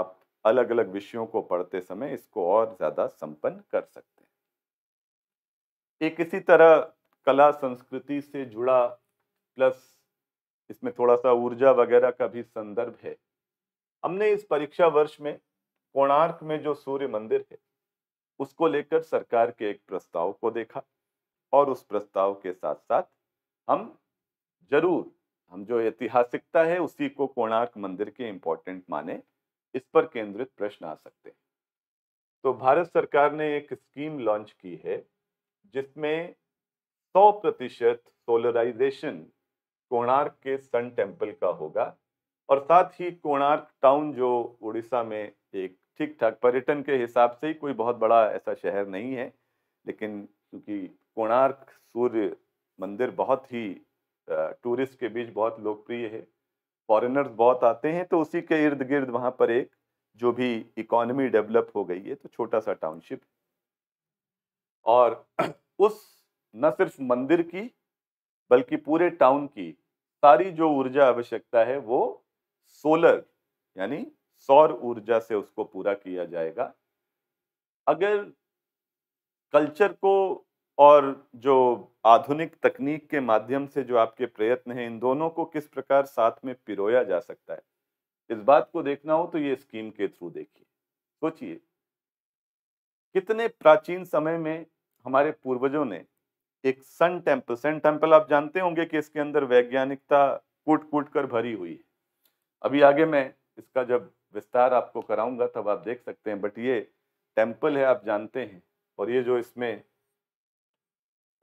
A: आप अलग अलग विषयों को पढ़ते समय इसको और ज़्यादा संपन्न कर सकते हैं एक इसी तरह कला संस्कृति से जुड़ा प्लस इसमें थोड़ा सा ऊर्जा वगैरह का भी संदर्भ है हमने इस परीक्षा वर्ष में कोणार्क में जो सूर्य मंदिर है उसको लेकर सरकार के एक प्रस्ताव को देखा और उस प्रस्ताव के साथ साथ हम जरूर हम जो ऐतिहासिकता है उसी को कोणार्क मंदिर के इम्पोर्टेंट माने इस पर केंद्रित प्रश्न आ सकते हैं तो भारत सरकार ने एक स्कीम लॉन्च की है जिसमें 100 प्रतिशत सोलराइजेशन कोणार्क के सन टेम्पल का होगा और साथ ही कोणार्क टाउन जो उड़ीसा में एक ठीक ठाक पर्यटन के हिसाब से ही कोई बहुत बड़ा ऐसा शहर नहीं है लेकिन क्योंकि कोणार्क सूर्य मंदिर बहुत ही टूरिस्ट के बीच बहुत लोकप्रिय है फॉरेनर्स बहुत आते हैं तो उसी के इर्द गिर्द वहाँ पर एक जो भी इकोनमी डेवलप हो गई है तो छोटा सा टाउनशिप और उस न सिर्फ मंदिर की बल्कि पूरे टाउन की सारी जो ऊर्जा आवश्यकता है वो सोलर यानी सौर ऊर्जा से उसको पूरा किया जाएगा अगर कल्चर को और जो आधुनिक तकनीक के माध्यम से जो आपके प्रयत्न हैं इन दोनों को किस प्रकार साथ में पिरोया जा सकता है इस बात को देखना हो तो ये स्कीम के थ्रू देखिए सोचिए कितने प्राचीन समय में हमारे पूर्वजों ने एक सन टेम्पल सन टेम्पल आप जानते होंगे कि इसके अंदर वैज्ञानिकता कूट कूट कर भरी हुई है अभी आगे मैं इसका जब विस्तार आपको कराऊंगा तब आप देख सकते हैं बट ये टेम्पल है आप जानते हैं और ये जो इसमें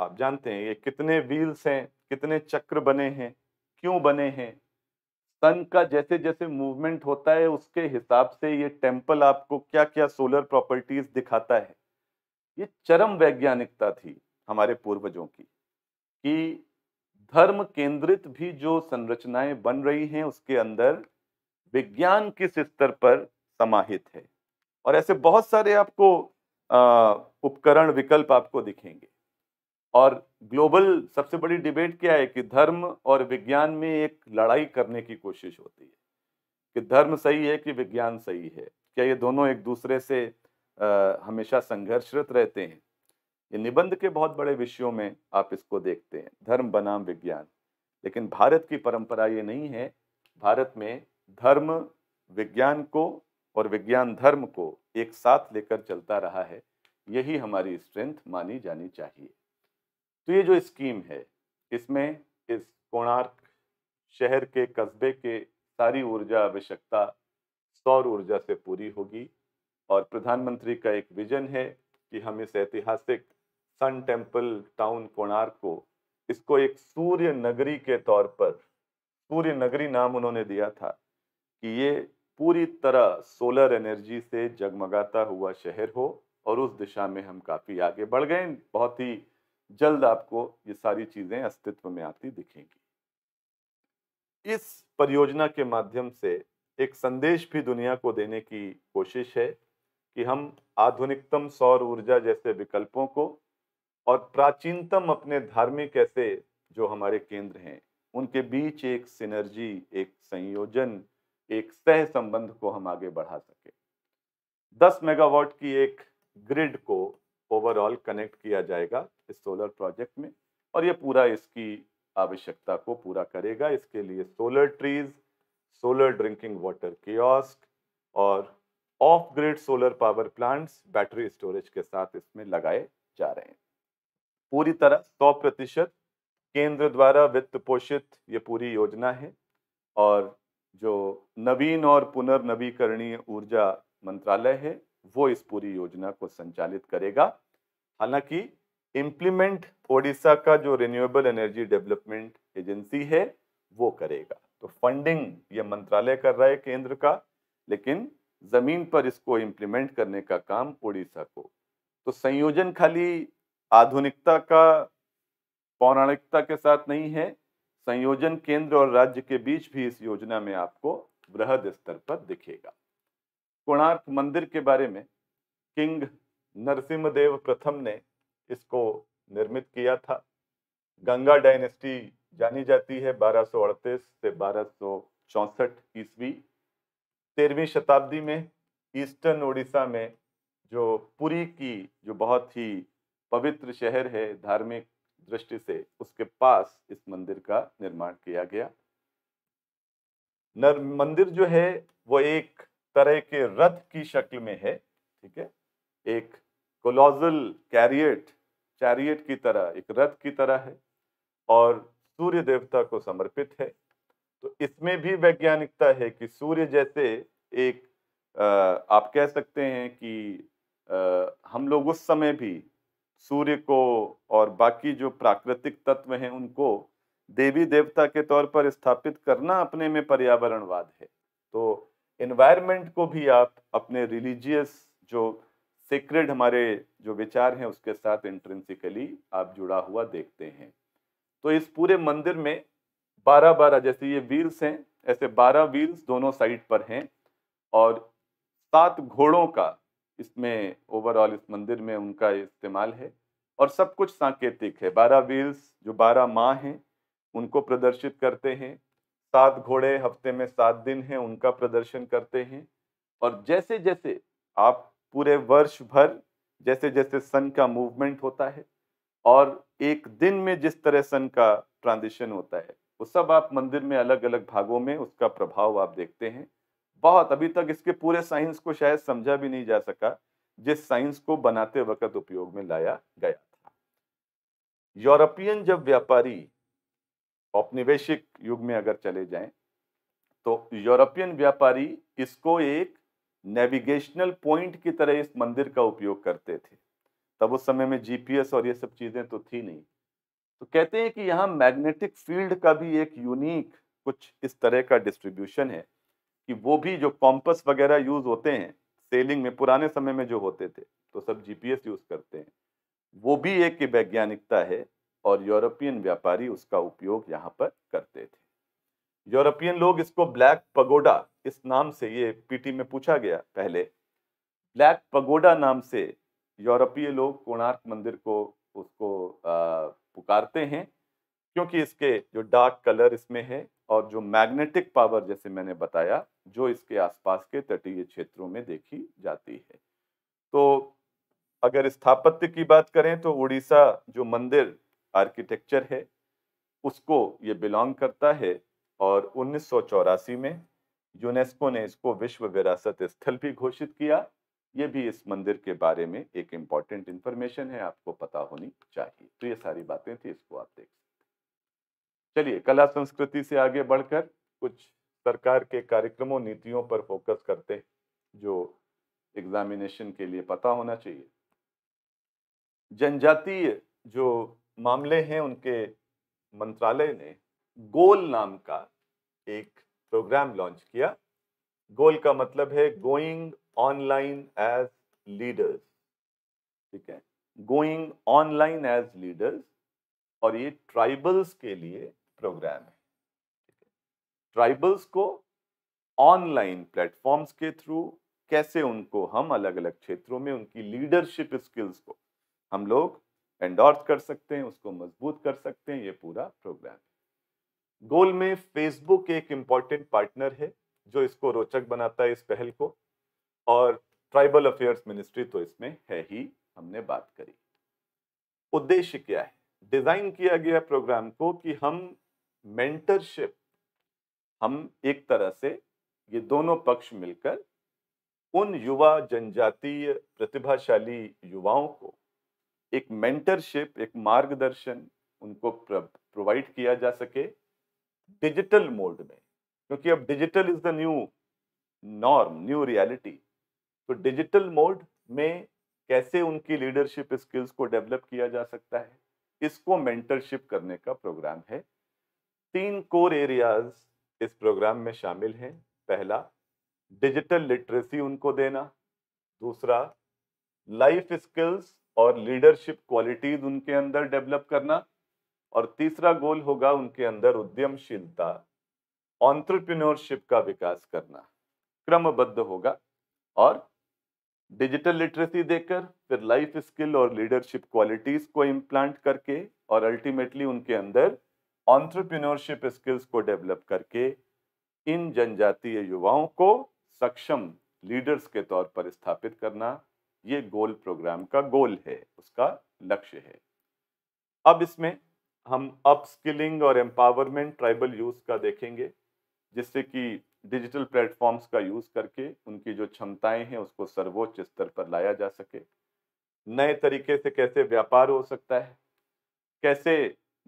A: आप जानते हैं ये कितने व्हील्स हैं कितने चक्र बने हैं क्यों बने हैं सन का जैसे जैसे मूवमेंट होता है उसके हिसाब से ये टेम्पल आपको क्या क्या सोलर प्रॉपर्टीज दिखाता है ये चरम वैज्ञानिकता थी हमारे पूर्वजों की कि धर्म केंद्रित भी जो संरचनाएं बन रही हैं उसके अंदर विज्ञान किस स्तर पर समाहित है और ऐसे बहुत सारे आपको उपकरण विकल्प आपको दिखेंगे और ग्लोबल सबसे बड़ी डिबेट क्या है कि धर्म और विज्ञान में एक लड़ाई करने की कोशिश होती है कि धर्म सही है कि विज्ञान सही है क्या ये दोनों एक दूसरे से आ, हमेशा संघर्षरत रहते हैं ये निबंध के बहुत बड़े विषयों में आप इसको देखते हैं धर्म बनाम विज्ञान लेकिन भारत की परंपरा ये नहीं है भारत में धर्म विज्ञान को और विज्ञान धर्म को एक साथ लेकर चलता रहा है यही हमारी स्ट्रेंथ मानी जानी चाहिए तो ये जो स्कीम है इसमें इस कोणार्क शहर के कस्बे के सारी ऊर्जा आवश्यकता सौर ऊर्जा से पूरी होगी और प्रधानमंत्री का एक विजन है कि हम इस ऐतिहासिक सन टेम्पल टाउन कोणार्क को इसको एक सूर्य नगरी के तौर पर सूर्य नगरी नाम उन्होंने दिया था कि ये पूरी तरह सोलर एनर्जी से जगमगाता हुआ शहर हो और उस दिशा में हम काफ़ी आगे बढ़ गए बहुत ही जल्द आपको ये सारी चीज़ें अस्तित्व में आती दिखेंगी इस परियोजना के माध्यम से एक संदेश भी दुनिया को देने की कोशिश है कि हम आधुनिकतम सौर ऊर्जा जैसे विकल्पों को और प्राचीनतम अपने धार्मिक ऐसे जो हमारे केंद्र हैं उनके बीच एक सिनर्जी एक संयोजन एक सह संबंध को हम आगे बढ़ा सके 10 मेगावाट की एक ग्रिड को ओवरऑल कनेक्ट किया जाएगा इस सोलर प्रोजेक्ट में और ये पूरा इसकी आवश्यकता को पूरा करेगा इसके लिए solar trees solar drinking water kiosk और off grid solar power plants battery storage के साथ इसमें लगाए जा रहे हैं पूरी तरह 100 प्रतिशत केंद्र द्वारा वित्त पोषित ये पूरी योजना है और जो नवीन और पुनर्नवीकरणीय ऊर्जा मंत्रालय है वो इस पूरी योजना को संचालित करेगा हालांकि इम्प्लीमेंट ओडिशा का जो रिन्यूएबल एनर्जी डेवलपमेंट एजेंसी है वो करेगा तो फंडिंग ये मंत्रालय कर रहा है केंद्र का लेकिन जमीन पर इसको इम्प्लीमेंट करने का काम ओडिशा को तो संयोजन खाली आधुनिकता का पौराणिकता के साथ नहीं है संयोजन केंद्र और राज्य के बीच भी इस योजना में आपको बृहद स्तर पर दिखेगा कोणार्क मंदिर के बारे में किंग नरसिम्हदेव प्रथम ने इसको निर्मित किया था गंगा डायनेस्टी जानी जाती है 1238 से 1264 ईस्वी तेरहवीं शताब्दी में ईस्टर्न ओडिशा में जो पुरी की जो बहुत ही पवित्र शहर है धार्मिक दृष्टि से उसके पास इस मंदिर का निर्माण किया गया नर मंदिर जो है वो एक तरह के रथ की शक्ल में है ठीक है एक कोलोजल कैरिएट चैरियट की तरह एक रथ की तरह है और सूर्य देवता को समर्पित है तो इसमें भी वैज्ञानिकता है कि सूर्य जैसे एक आ, आप कह सकते हैं कि आ, हम लोग उस समय भी सूर्य को और बाकी जो प्राकृतिक तत्व हैं उनको देवी देवता के तौर पर स्थापित करना अपने में पर्यावरणवाद है तो एनवायरमेंट को भी आप अपने रिलीजियस जो सेक्रेड हमारे जो विचार हैं उसके साथ इंट्रेंसिकली आप जुड़ा हुआ देखते हैं तो इस पूरे मंदिर में बारह बारह जैसे ये व्हील्स हैं ऐसे बारह व्हील्स दोनों साइड पर हैं और सात घोड़ों का इसमें ओवरऑल इस मंदिर में उनका इस्तेमाल है और सब कुछ सांकेतिक है बारह व्हील्स जो बारह माह हैं उनको प्रदर्शित करते हैं सात घोड़े हफ्ते में सात दिन हैं उनका प्रदर्शन करते हैं और जैसे जैसे आप पूरे वर्ष भर जैसे जैसे सन का मूवमेंट होता है और एक दिन में जिस तरह सन का ट्रांजिशन होता है वो सब आप मंदिर में अलग अलग भागों में उसका प्रभाव आप देखते हैं बहुत अभी तक इसके पूरे साइंस को शायद समझा भी नहीं जा सका जिस साइंस को बनाते वक्त उपयोग में लाया गया था यूरोपियन जब व्यापारी औपनिवेशिक युग में अगर चले जाएं तो यूरोपियन व्यापारी इसको एक नेविगेशनल पॉइंट की तरह इस मंदिर का उपयोग करते थे तब उस समय में जीपीएस और ये सब चीज़ें तो थी नहीं तो कहते हैं कि यहाँ मैग्नेटिक फील्ड का भी एक यूनिक कुछ इस तरह का डिस्ट्रीब्यूशन है कि वो भी जो कॉम्पस वगैरह यूज़ होते हैं सेलिंग में पुराने समय में जो होते थे तो सब जीपीएस यूज़ करते हैं वो भी एक वैज्ञानिकता है और यूरोपियन व्यापारी उसका उपयोग यहाँ पर करते थे यूरोपियन लोग इसको ब्लैक पगोडा इस नाम से ये पीटी में पूछा गया पहले ब्लैक पगोडा नाम से यूरोपीय लोग कोणार्क मंदिर को उसको आ, पुकारते हैं क्योंकि इसके जो डार्क कलर इसमें है और जो मैग्नेटिक पावर जैसे मैंने बताया जो इसके आसपास के तटीय क्षेत्रों में देखी जाती है तो अगर स्थापत्य की बात करें तो उड़ीसा जो मंदिर आर्किटेक्चर है उसको ये बिलोंग करता है और उन्नीस में यूनेस्को ने इसको विश्व विरासत स्थल भी घोषित किया ये भी इस मंदिर के बारे में एक इम्पॉर्टेंट इन्फॉर्मेशन है आपको पता होनी चाहिए तो ये सारी बातें थी इसको आप देख सकते चलिए कला संस्कृति से आगे बढ़कर कुछ सरकार के कार्यक्रमों नीतियों पर फोकस करते जो एग्जामिनेशन के लिए पता होना चाहिए जनजातीय जो मामले हैं उनके मंत्रालय ने गोल नाम का एक प्रोग्राम लॉन्च किया गोल का मतलब है गोइंग ऑनलाइन एज लीडर्स ठीक है गोइंग ऑनलाइन एज लीडर्स और ये ट्राइबल्स के लिए प्रोग्राम है ट्राइबल्स को ऑनलाइन प्लेटफॉर्म्स के थ्रू कैसे उनको हम अलग अलग क्षेत्रों में उनकी लीडरशिप स्किल्स को हम लोग एंडोर्स कर सकते हैं उसको मजबूत कर सकते हैं ये पूरा प्रोग्राम है गोल में फेसबुक एक इम्पॉर्टेंट पार्टनर है जो इसको रोचक बनाता है इस पहल को और ट्राइबल अफेयर्स मिनिस्ट्री तो इसमें है ही हमने बात करी उद्देश्य क्या है डिजाइन किया गया प्रोग्राम को कि हम मेंटरशिप हम एक तरह से ये दोनों पक्ष मिलकर उन युवा जनजातीय प्रतिभाशाली युवाओं को एक मेंटरशिप एक मार्गदर्शन उनको प्रोवाइड किया जा सके डिजिटल मोड में क्योंकि अब digital is the new norm new reality तो डिजिटल मोड में कैसे उनकी लीडरशिप स्किल्स को डेवलप किया जा सकता है इसको मेंटरशिप करने का प्रोग्राम है तीन कोर एरियाज इस प्रोग्राम में शामिल हैं पहला डिजिटल लिटरेसी उनको देना दूसरा लाइफ स्किल्स और लीडरशिप क्वालिटीज उनके अंदर डेवलप करना और तीसरा गोल होगा उनके अंदर उद्यमशीलता ऑन्ट्रप्रिन्योरशिप का विकास करना क्रमबद्ध होगा और डिजिटल लिटरेसी देकर फिर लाइफ स्किल और लीडरशिप क्वालिटीज को इम्प्लांट करके और अल्टीमेटली उनके अंदर ऑन्ट्रप्रिन्योरशिप स्किल्स को डेवलप करके इन जनजातीय युवाओं को सक्षम लीडर्स के तौर पर स्थापित करना ये गोल प्रोग्राम का गोल है उसका लक्ष्य है अब इसमें हम अपस्किलिंग और एम्पावरमेंट ट्राइबल यूथ का देखेंगे जिससे कि डिजिटल प्लेटफॉर्म्स का यूज़ करके उनकी जो क्षमताएं हैं उसको सर्वोच्च स्तर पर लाया जा सके नए तरीके से कैसे व्यापार हो सकता है कैसे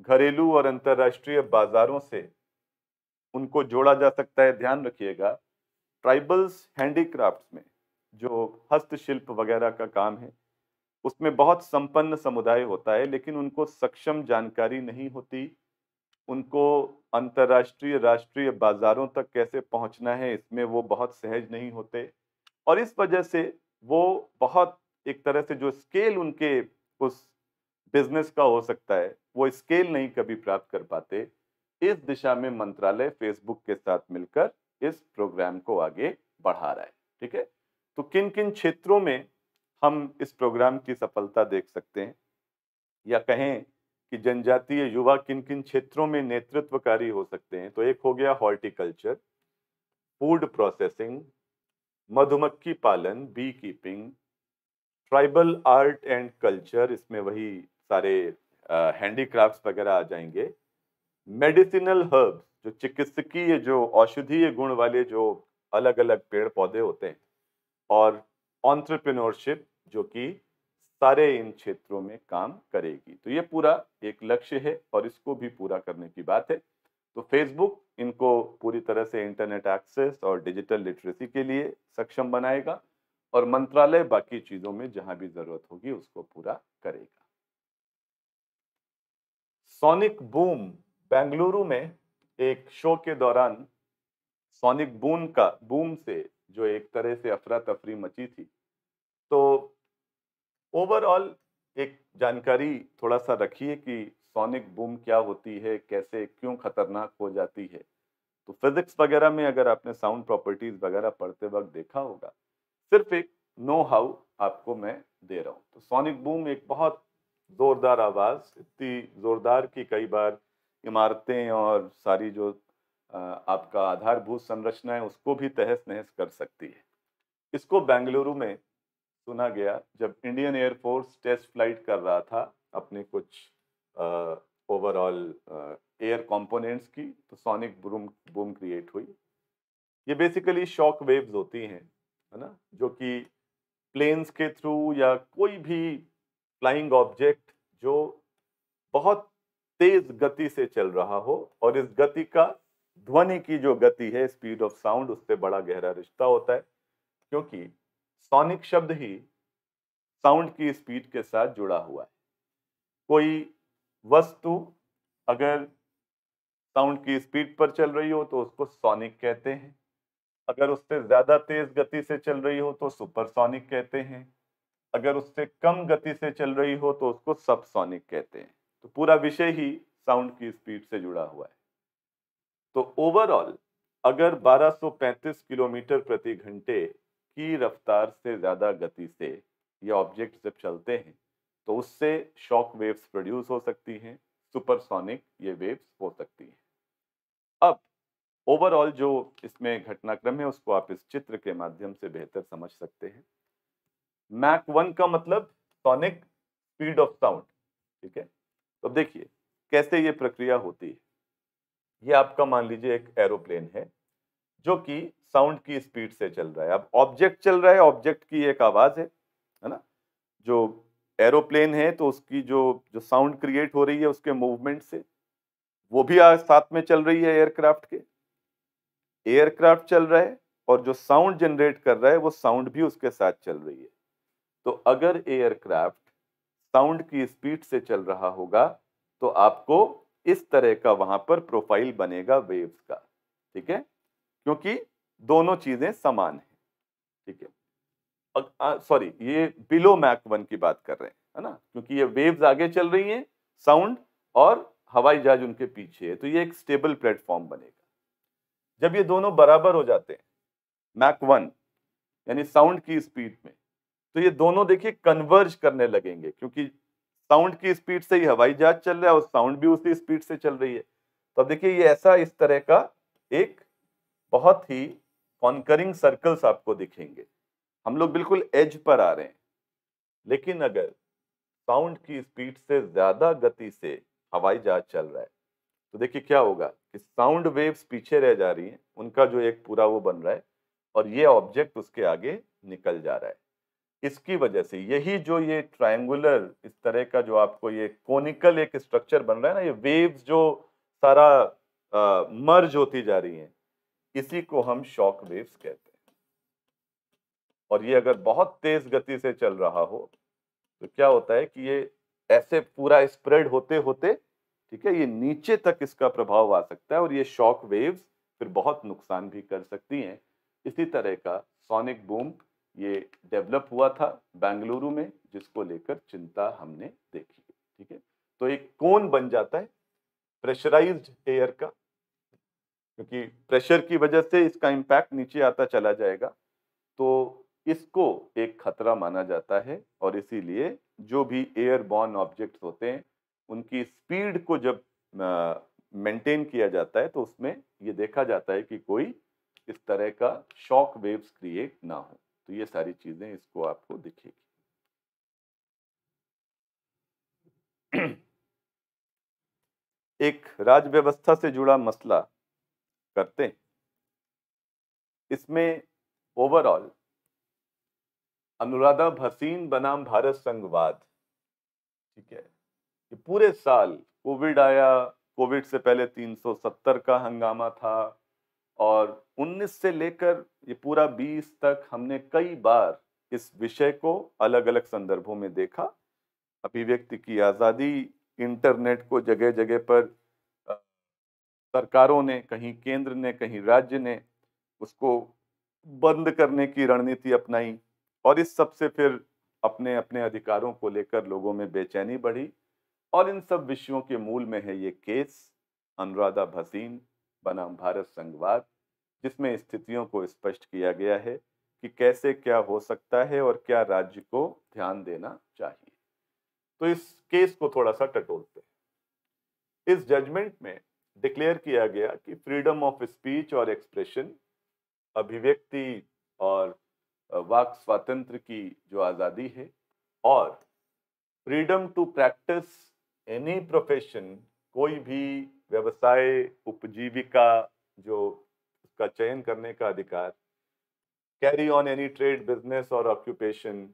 A: घरेलू और अंतर्राष्ट्रीय बाजारों से उनको जोड़ा जा सकता है ध्यान रखिएगा ट्राइबल्स हैंडीक्राफ्ट्स में जो हस्तशिल्प वगैरह का काम है उसमें बहुत संपन्न समुदाय होता है लेकिन उनको सक्षम जानकारी नहीं होती उनको अंतर्राष्ट्रीय राष्ट्रीय बाजारों तक कैसे पहुंचना है इसमें वो बहुत सहज नहीं होते और इस वजह से वो बहुत एक तरह से जो स्केल उनके उस बिजनेस का हो सकता है वो स्केल नहीं कभी प्राप्त कर पाते इस दिशा में मंत्रालय फेसबुक के साथ मिलकर इस प्रोग्राम को आगे बढ़ा रहा है ठीक है तो किन किन क्षेत्रों में हम इस प्रोग्राम की सफलता देख सकते हैं या कहें कि जनजातीय युवा किन किन क्षेत्रों में नेतृत्वकारी हो सकते हैं तो एक हो गया हॉर्टिकल्चर फूड प्रोसेसिंग मधुमक्खी पालन beekeeping tribal art and culture इसमें वही सारे हैंडीक्राफ्ट्स वगैरह आ जाएंगे मेडिसिनल हर्ब्स जो चिकित्सकीय जो औषधीय गुण वाले जो अलग अलग पेड़ पौधे होते हैं और ऑन्ट्रप्रिनोरशिप जो कि सारे इन क्षेत्रों में काम करेगी तो ये पूरा एक लक्ष्य है और इसको भी पूरा करने की बात है तो फेसबुक इनको पूरी तरह से इंटरनेट एक्सेस और डिजिटल लिटरेसी के लिए सक्षम बनाएगा और मंत्रालय बाकी चीज़ों में जहां भी ज़रूरत होगी उसको पूरा करेगा सोनिक बूम बेंगलुरु में एक शो के दौरान सोनिक बूम का बूम से जो एक तरह से अफरा तफरी मची थी तो ओवरऑल एक जानकारी थोड़ा सा रखिए कि सोनिक बूम क्या होती है कैसे क्यों खतरनाक हो जाती है तो फिजिक्स वगैरह में अगर आपने साउंड प्रॉपर्टीज वगैरह पढ़ते वक्त देखा होगा सिर्फ एक नो हाउ आपको मैं दे रहा हूँ तो सोनिक बूम एक बहुत ज़ोरदार आवाज़ इतनी ज़ोरदार कि कई बार इमारतें और सारी जो आपका आधारभूत संरचना है उसको भी तहस नहस कर सकती है इसको बेंगलुरु में सुना गया जब इंडियन एयरफोर्स टेस्ट फ्लाइट कर रहा था अपने कुछ ओवरऑल एयर कंपोनेंट्स की तो सोनिक बूम बूम क्रिएट हुई ये बेसिकली शॉक वेव्स होती हैं है ना जो कि प्लेन्स के थ्रू या कोई भी फ्लाइंग ऑब्जेक्ट जो बहुत तेज गति से चल रहा हो और इस गति का ध्वनि की जो गति है स्पीड ऑफ साउंड उससे बड़ा गहरा रिश्ता होता है क्योंकि सोनिक शब्द ही साउंड की स्पीड के साथ जुड़ा हुआ है कोई वस्तु अगर साउंड की स्पीड पर चल रही हो तो उसको सोनिक कहते हैं अगर उससे ज़्यादा तेज़ गति से चल रही हो तो सुपरसोनिक कहते हैं अगर उससे कम गति से चल रही हो तो उसको सबसोनिक कहते हैं तो पूरा विषय ही साउंड की स्पीड से जुड़ा हुआ है तो ओवरऑल अगर 1235 किलोमीटर प्रति घंटे की रफ्तार से ज़्यादा गति से ये ऑब्जेक्ट जब चलते हैं तो उससे शॉक वेव्स प्रोड्यूस हो सकती हैं सुपरसोनिक ये वेव्स हो सकती हैं अब ओवरऑल जो इसमें घटनाक्रम है उसको आप इस चित्र के माध्यम से बेहतर समझ सकते हैं मैक वन का मतलब सोनिक स्पीड ऑफ साउंड ठीक है तो देखिए कैसे ये प्रक्रिया होती है ये आपका मान लीजिए एक एरोप्लेन है जो कि साउंड की स्पीड से चल रहा है अब ऑब्जेक्ट चल रहा है ऑब्जेक्ट की एक आवाज़ है है ना जो एरोप्लेन है तो उसकी जो जो साउंड क्रिएट हो रही है उसके मूवमेंट से वो भी आज साथ में चल रही है एयरक्राफ्ट के एयरक्राफ्ट चल रहा है और जो साउंड जनरेट कर रहा है वो साउंड भी उसके साथ चल रही है तो अगर एयरक्राफ्ट साउंड की स्पीड से चल रहा होगा तो आपको इस तरह का वहां पर प्रोफाइल बनेगा वेव्स का ठीक है क्योंकि दोनों चीजें समान है ठीक है सॉरी ये बिलो मैक वन की बात कर रहे हैं है ना क्योंकि ये वेव्स आगे चल रही हैं साउंड और हवाई जहाज उनके पीछे है तो ये एक स्टेबल प्लेटफॉर्म बनेगा जब ये दोनों बराबर हो जाते हैं मैक वन यानी साउंड की स्पीड में तो ये दोनों देखिए कन्वर्ज करने लगेंगे क्योंकि साउंड की स्पीड से ही हवाई जहाज चल रहा है और साउंड भी उसी स्पीड से चल रही है तो देखिए ये ऐसा इस तरह का एक बहुत ही कॉन्करिंग सर्कल्स आपको दिखेंगे हम लोग बिल्कुल एज पर आ रहे हैं लेकिन अगर साउंड की स्पीड से ज़्यादा गति से हवाई जहाज चल रहा है तो देखिए क्या होगा कि साउंड वेव्स पीछे रह जा रही हैं उनका जो एक पूरा वो बन रहा है और ये ऑब्जेक्ट उसके आगे निकल जा रहा है इसकी वजह से यही जो ये ट्रायंगुलर इस तरह का जो आपको ये कोनिकल एक स्ट्रक्चर बन रहा है ना ये वेव्स जो सारा मर्ज होती जा रही हैं इसी को हम शॉक वेव्स कहते हैं और ये अगर बहुत तेज गति से चल रहा हो तो क्या होता है कि ये ऐसे पूरा स्प्रेड होते होते ठीक है ये नीचे तक इसका प्रभाव आ सकता है और ये शॉक वेव्स फिर बहुत नुकसान भी कर सकती हैं इसी तरह का सोनिक बूम ये डेवलप हुआ था बेंगलुरु में जिसको लेकर चिंता हमने देखी ठीक है तो एक कोन बन जाता है प्रेशराइज्ड एयर का क्योंकि प्रेशर की वजह से इसका इम्पैक्ट नीचे आता चला जाएगा तो इसको एक खतरा माना जाता है और इसीलिए जो भी एयरबॉर्न ऑब्जेक्ट्स होते हैं उनकी स्पीड को जब मेंटेन किया जाता है तो उसमें ये देखा जाता है कि कोई इस तरह का शॉक वेव्स क्रिएट ना हो तो ये सारी चीज़ें इसको आपको दिखेगी एक राज व्यवस्था से जुड़ा मसला करते हैं इसमें ओवरऑल अनुराधा भसीन बनाम भारत संघवाद ठीक है कि पूरे साल कोविड आया कोविड से पहले 370 का हंगामा था और 19 से लेकर ये पूरा 20 तक हमने कई बार इस विषय को अलग अलग संदर्भों में देखा अभिव्यक्ति की आज़ादी इंटरनेट को जगह जगह पर सरकारों ने कहीं केंद्र ने कहीं राज्य ने उसको बंद करने की रणनीति अपनाई और इस सब से फिर अपने अपने अधिकारों को लेकर लोगों में बेचैनी बढ़ी और इन सब विषयों के मूल में है ये केस अनुराधा भसीन बनाम भारत संघवाद जिसमें स्थितियों को स्पष्ट किया गया है कि कैसे क्या हो सकता है और क्या राज्य को ध्यान देना चाहिए तो इस केस को थोड़ा सा टटोलते हैं इस जजमेंट में डिक्लेयर किया गया कि फ्रीडम ऑफ स्पीच और एक्सप्रेशन अभिव्यक्ति और वाक स्वातंत्र की जो आज़ादी है और freedom to practise any profession कोई भी व्यवसाय उपजीविका जो उसका चयन करने का अधिकार carry on any trade business और occupation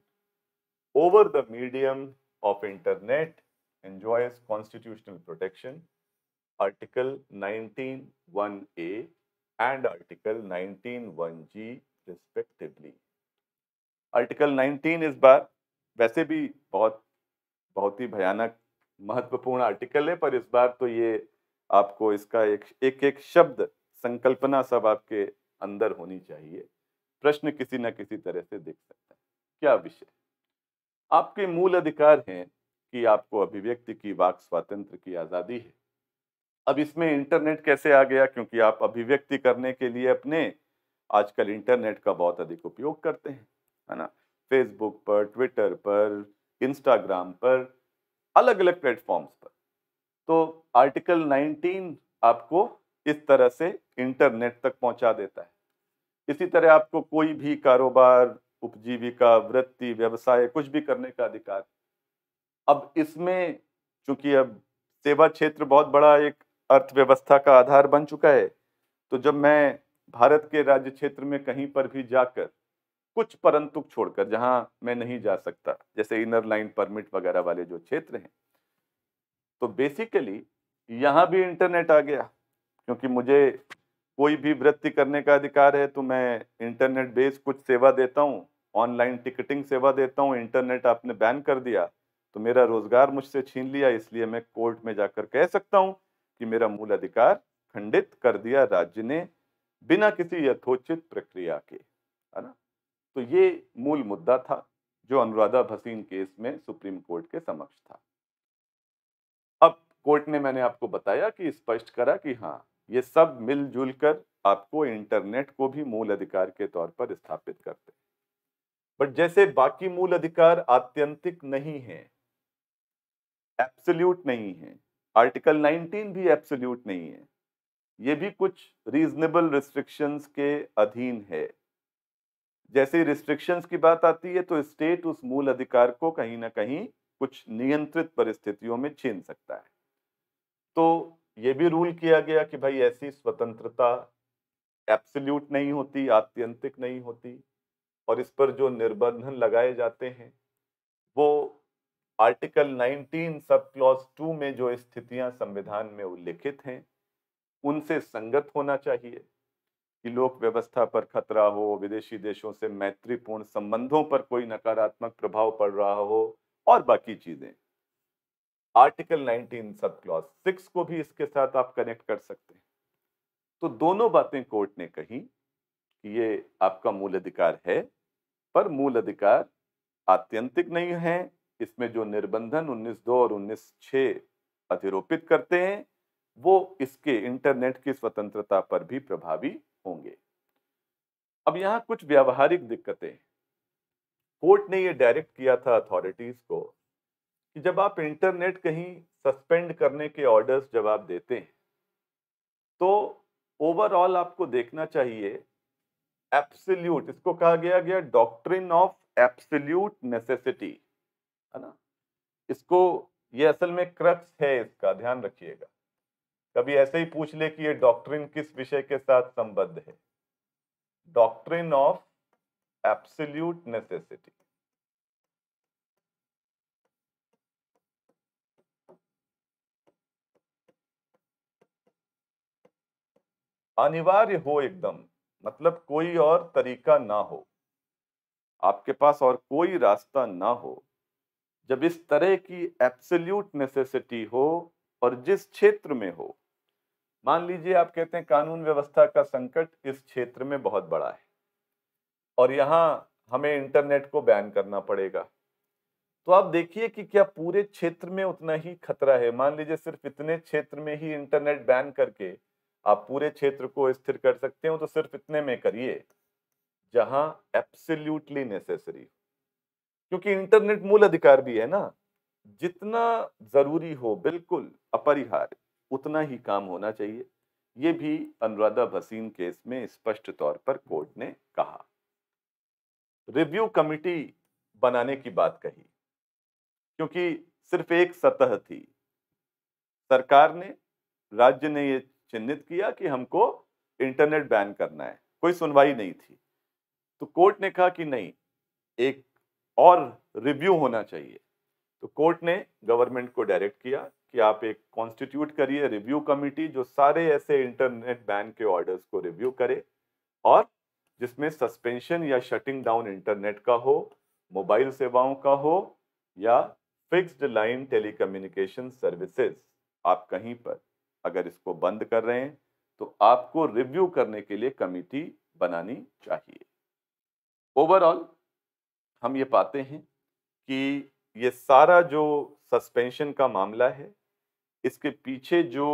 A: over the medium of internet enjoys constitutional protection Article 19.1a and Article 19.1g respectively. Article 19 इस बार वैसे भी बहुत बहुत ही भयानक महत्वपूर्ण आर्टिकल है पर इस बार तो ये आपको इसका एक एक, एक शब्द संकल्पना सब आपके अंदर होनी चाहिए प्रश्न किसी न किसी तरह से देख सकता है क्या विषय आपके मूल अधिकार हैं कि आपको अभिव्यक्ति की वाक स्वातंत्र की आज़ादी है अब इसमें इंटरनेट कैसे आ गया क्योंकि आप अभिव्यक्ति करने के लिए अपने आजकल इंटरनेट का बहुत अधिक उपयोग करते हैं है ना फेसबुक पर ट्विटर पर इंस्टाग्राम पर अलग अलग प्लेटफॉर्म्स पर तो आर्टिकल 19 आपको इस तरह से इंटरनेट तक पहुंचा देता है इसी तरह आपको कोई भी कारोबार उपजीविका वृत्ति व्यवसाय कुछ भी करने का अधिकार अब इसमें चूंकि अब सेवा क्षेत्र बहुत बड़ा एक अर्थव्यवस्था का आधार बन चुका है तो जब मैं भारत के राज्य क्षेत्र में कहीं पर भी जाकर कुछ परंतु छोड़कर जहां मैं नहीं जा सकता जैसे इनर लाइन परमिट वगैरह वाले जो क्षेत्र हैं तो बेसिकली यहाँ भी इंटरनेट आ गया क्योंकि मुझे कोई भी वृत्ति करने का अधिकार है तो मैं इंटरनेट बेस्ड कुछ सेवा देता हूँ ऑनलाइन टिकटिंग सेवा देता हूँ इंटरनेट आपने बैन कर दिया तो मेरा रोजगार मुझसे छीन लिया इसलिए मैं कोर्ट में जाकर कह सकता हूँ कि मेरा मूल अधिकार खंडित कर दिया राज्य ने बिना किसी यथोचित प्रक्रिया के है ना तो ये मूल मुद्दा था जो अनुराधा भसीन केस में सुप्रीम कोर्ट के समक्ष था अब कोर्ट ने मैंने आपको बताया कि स्पष्ट करा कि हाँ ये सब मिलजुल कर आपको इंटरनेट को भी मूल अधिकार के तौर पर स्थापित करते बट जैसे बाकी मूल अधिकार आत्यंतिक नहीं है एप्सल्यूट नहीं है आर्टिकल 19 भी एब्सोल्यूट नहीं है ये भी कुछ रीजनेबल रिस्ट्रिक्शंस के अधीन है जैसे रिस्ट्रिक्शंस की बात आती है तो स्टेट उस मूल अधिकार को कहीं ना कहीं कुछ नियंत्रित परिस्थितियों में छीन सकता है तो ये भी रूल किया गया कि भाई ऐसी स्वतंत्रता एब्सोल्यूट नहीं होती आत्यंतिक नहीं होती और इस पर जो निर्बंधन लगाए जाते हैं वो आर्टिकल 19 सब क्लॉज टू में जो स्थितियां संविधान में उल्लेखित हैं उनसे संगत होना चाहिए कि लोक व्यवस्था पर खतरा हो विदेशी देशों से मैत्रीपूर्ण संबंधों पर कोई नकारात्मक प्रभाव पड़ रहा हो और बाकी चीजें आर्टिकल 19 सब क्लॉज सिक्स को भी इसके साथ आप कनेक्ट कर सकते हैं तो दोनों बातें कोर्ट ने कही कि ये आपका मूल अधिकार है पर मूल अधिकार आत्यंतिक नहीं है इसमें जो निर्बंधन उन्नीस दो और उन्नीस छः अधिरोपित करते हैं वो इसके इंटरनेट की स्वतंत्रता पर भी प्रभावी होंगे अब यहाँ कुछ व्यावहारिक दिक्कतें कोर्ट ने ये डायरेक्ट किया था अथॉरिटीज को कि जब आप इंटरनेट कहीं सस्पेंड करने के ऑर्डर्स जब आप देते हैं तो ओवरऑल आपको देखना चाहिए एप्सल्यूट इसको कहा गया गया डॉक्ट्रिन ऑफ एप्सल्यूट नेसेसिटी है ना इसको ये असल में क्रक्स है इसका ध्यान रखिएगा कभी ऐसे ही पूछ ले कि ये डॉक्ट्रिन किस विषय के साथ संबद्ध है डॉक्ट्रिन ऑफ एब्सोल्यूट नेसेसिटी अनिवार्य हो एकदम मतलब कोई और तरीका ना हो आपके पास और कोई रास्ता ना हो जब इस तरह की एप्सल्यूट नेसेसिटी हो और जिस क्षेत्र में हो मान लीजिए आप कहते हैं कानून व्यवस्था का संकट इस क्षेत्र में बहुत बड़ा है और यहाँ हमें इंटरनेट को बैन करना पड़ेगा तो आप देखिए कि क्या पूरे क्षेत्र में उतना ही खतरा है मान लीजिए सिर्फ इतने क्षेत्र में ही इंटरनेट बैन करके आप पूरे क्षेत्र को स्थिर कर सकते हो तो सिर्फ इतने में करिए जहां एप्सल्यूटली नेसेसरी हो क्योंकि इंटरनेट मूल अधिकार भी है ना जितना जरूरी हो बिल्कुल अपरिहार्य उतना ही काम होना चाहिए ये भी अनुराधा भसीन केस में स्पष्ट तौर पर कोर्ट ने कहा रिव्यू कमिटी बनाने की बात कही क्योंकि सिर्फ एक सतह थी सरकार ने राज्य ने यह चिन्हित किया कि हमको इंटरनेट बैन करना है कोई सुनवाई नहीं थी तो कोर्ट ने कहा कि नहीं एक और रिव्यू होना चाहिए तो कोर्ट ने गवर्नमेंट को डायरेक्ट किया कि आप एक कॉन्स्टिट्यूट करिए रिव्यू कमिटी जो सारे ऐसे इंटरनेट बैन के ऑर्डर्स को रिव्यू करे और जिसमें सस्पेंशन या शटिंग डाउन इंटरनेट का हो मोबाइल सेवाओं का हो या फिक्स्ड लाइन टेलीकम्युनिकेशन सर्विसेज आप कहीं पर अगर इसको बंद कर रहे हैं तो आपको रिव्यू करने के लिए कमिटी बनानी चाहिए ओवरऑल हम ये पाते हैं कि ये सारा जो सस्पेंशन का मामला है इसके पीछे जो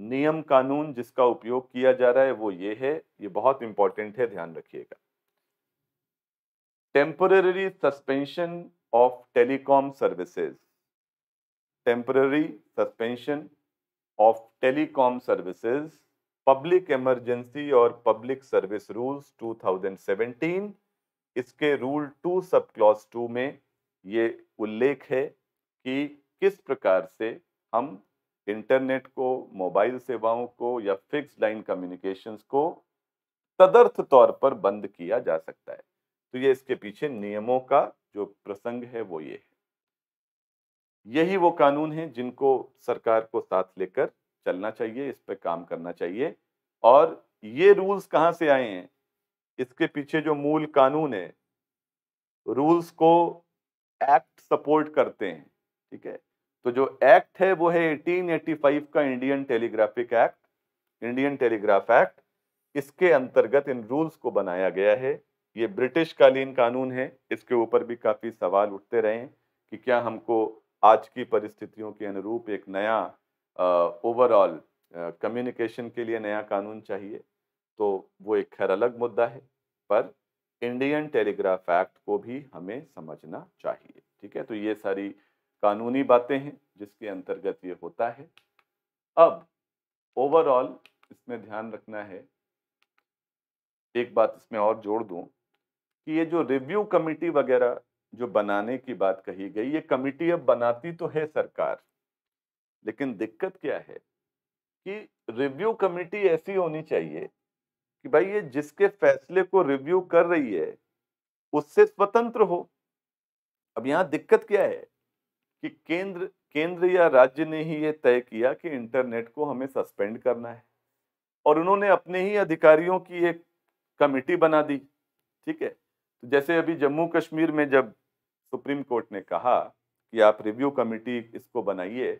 A: नियम कानून जिसका उपयोग किया जा रहा है वो ये है ये बहुत इंपॉर्टेंट है ध्यान रखिएगा temporary suspension of telecom services temporary suspension of telecom services public emergency और पब्लिक सर्विस रूल्स 2017 इसके rule two sub clause two में ये उल्लेख है कि किस प्रकार से हम इंटरनेट को मोबाइल सेवाओं को या फिक्स लाइन कम्युनिकेशंस को तदर्थ तौर पर बंद किया जा सकता है तो ये इसके पीछे नियमों का जो प्रसंग है वो ये है यही वो कानून है जिनको सरकार को साथ लेकर चलना चाहिए इस पर काम करना चाहिए और ये रूल्स कहाँ से आए हैं इसके पीछे जो मूल कानून है रूल्स को एक्ट सपोर्ट करते हैं ठीक है तो जो एक्ट है वो है 1885 का Indian telegraphic act Indian telegraph act इसके अंतर्गत इन रूल्स को बनाया गया है ये ब्रिटिश कालीन कानून है इसके ऊपर भी काफ़ी सवाल उठते रहे हैं कि क्या हमको आज की परिस्थितियों के अनुरूप एक नया ओवरऑल कम्युनिकेशन के लिए नया कानून चाहिए तो वो एक खैर अलग मुद्दा है पर इंडियन टेलीग्राफ एक्ट को भी हमें समझना चाहिए ठीक है तो ये सारी कानूनी बातें हैं जिसके अंतर्गत ये होता है अब ओवरऑल इसमें ध्यान रखना है एक बात इसमें और जोड़ दूं कि ये जो रिव्यू कमेटी वगैरह जो बनाने की बात कही गई ये कमेटी अब बनाती तो है सरकार लेकिन दिक्कत क्या है कि रिव्यू कमेटी ऐसी होनी चाहिए कि भाई ये जिसके फैसले को रिव्यू कर रही है उससे स्वतंत्र हो अब यहाँ दिक्कत क्या है कि केंद्र केंद्र या राज्य ने ही ये तय किया कि इंटरनेट को हमें सस्पेंड करना है और उन्होंने अपने ही अधिकारियों की एक कमेटी बना दी ठीक है तो जैसे अभी जम्मू कश्मीर में जब सुप्रीम कोर्ट ने कहा कि आप रिव्यू कमेटी इसको बनाइए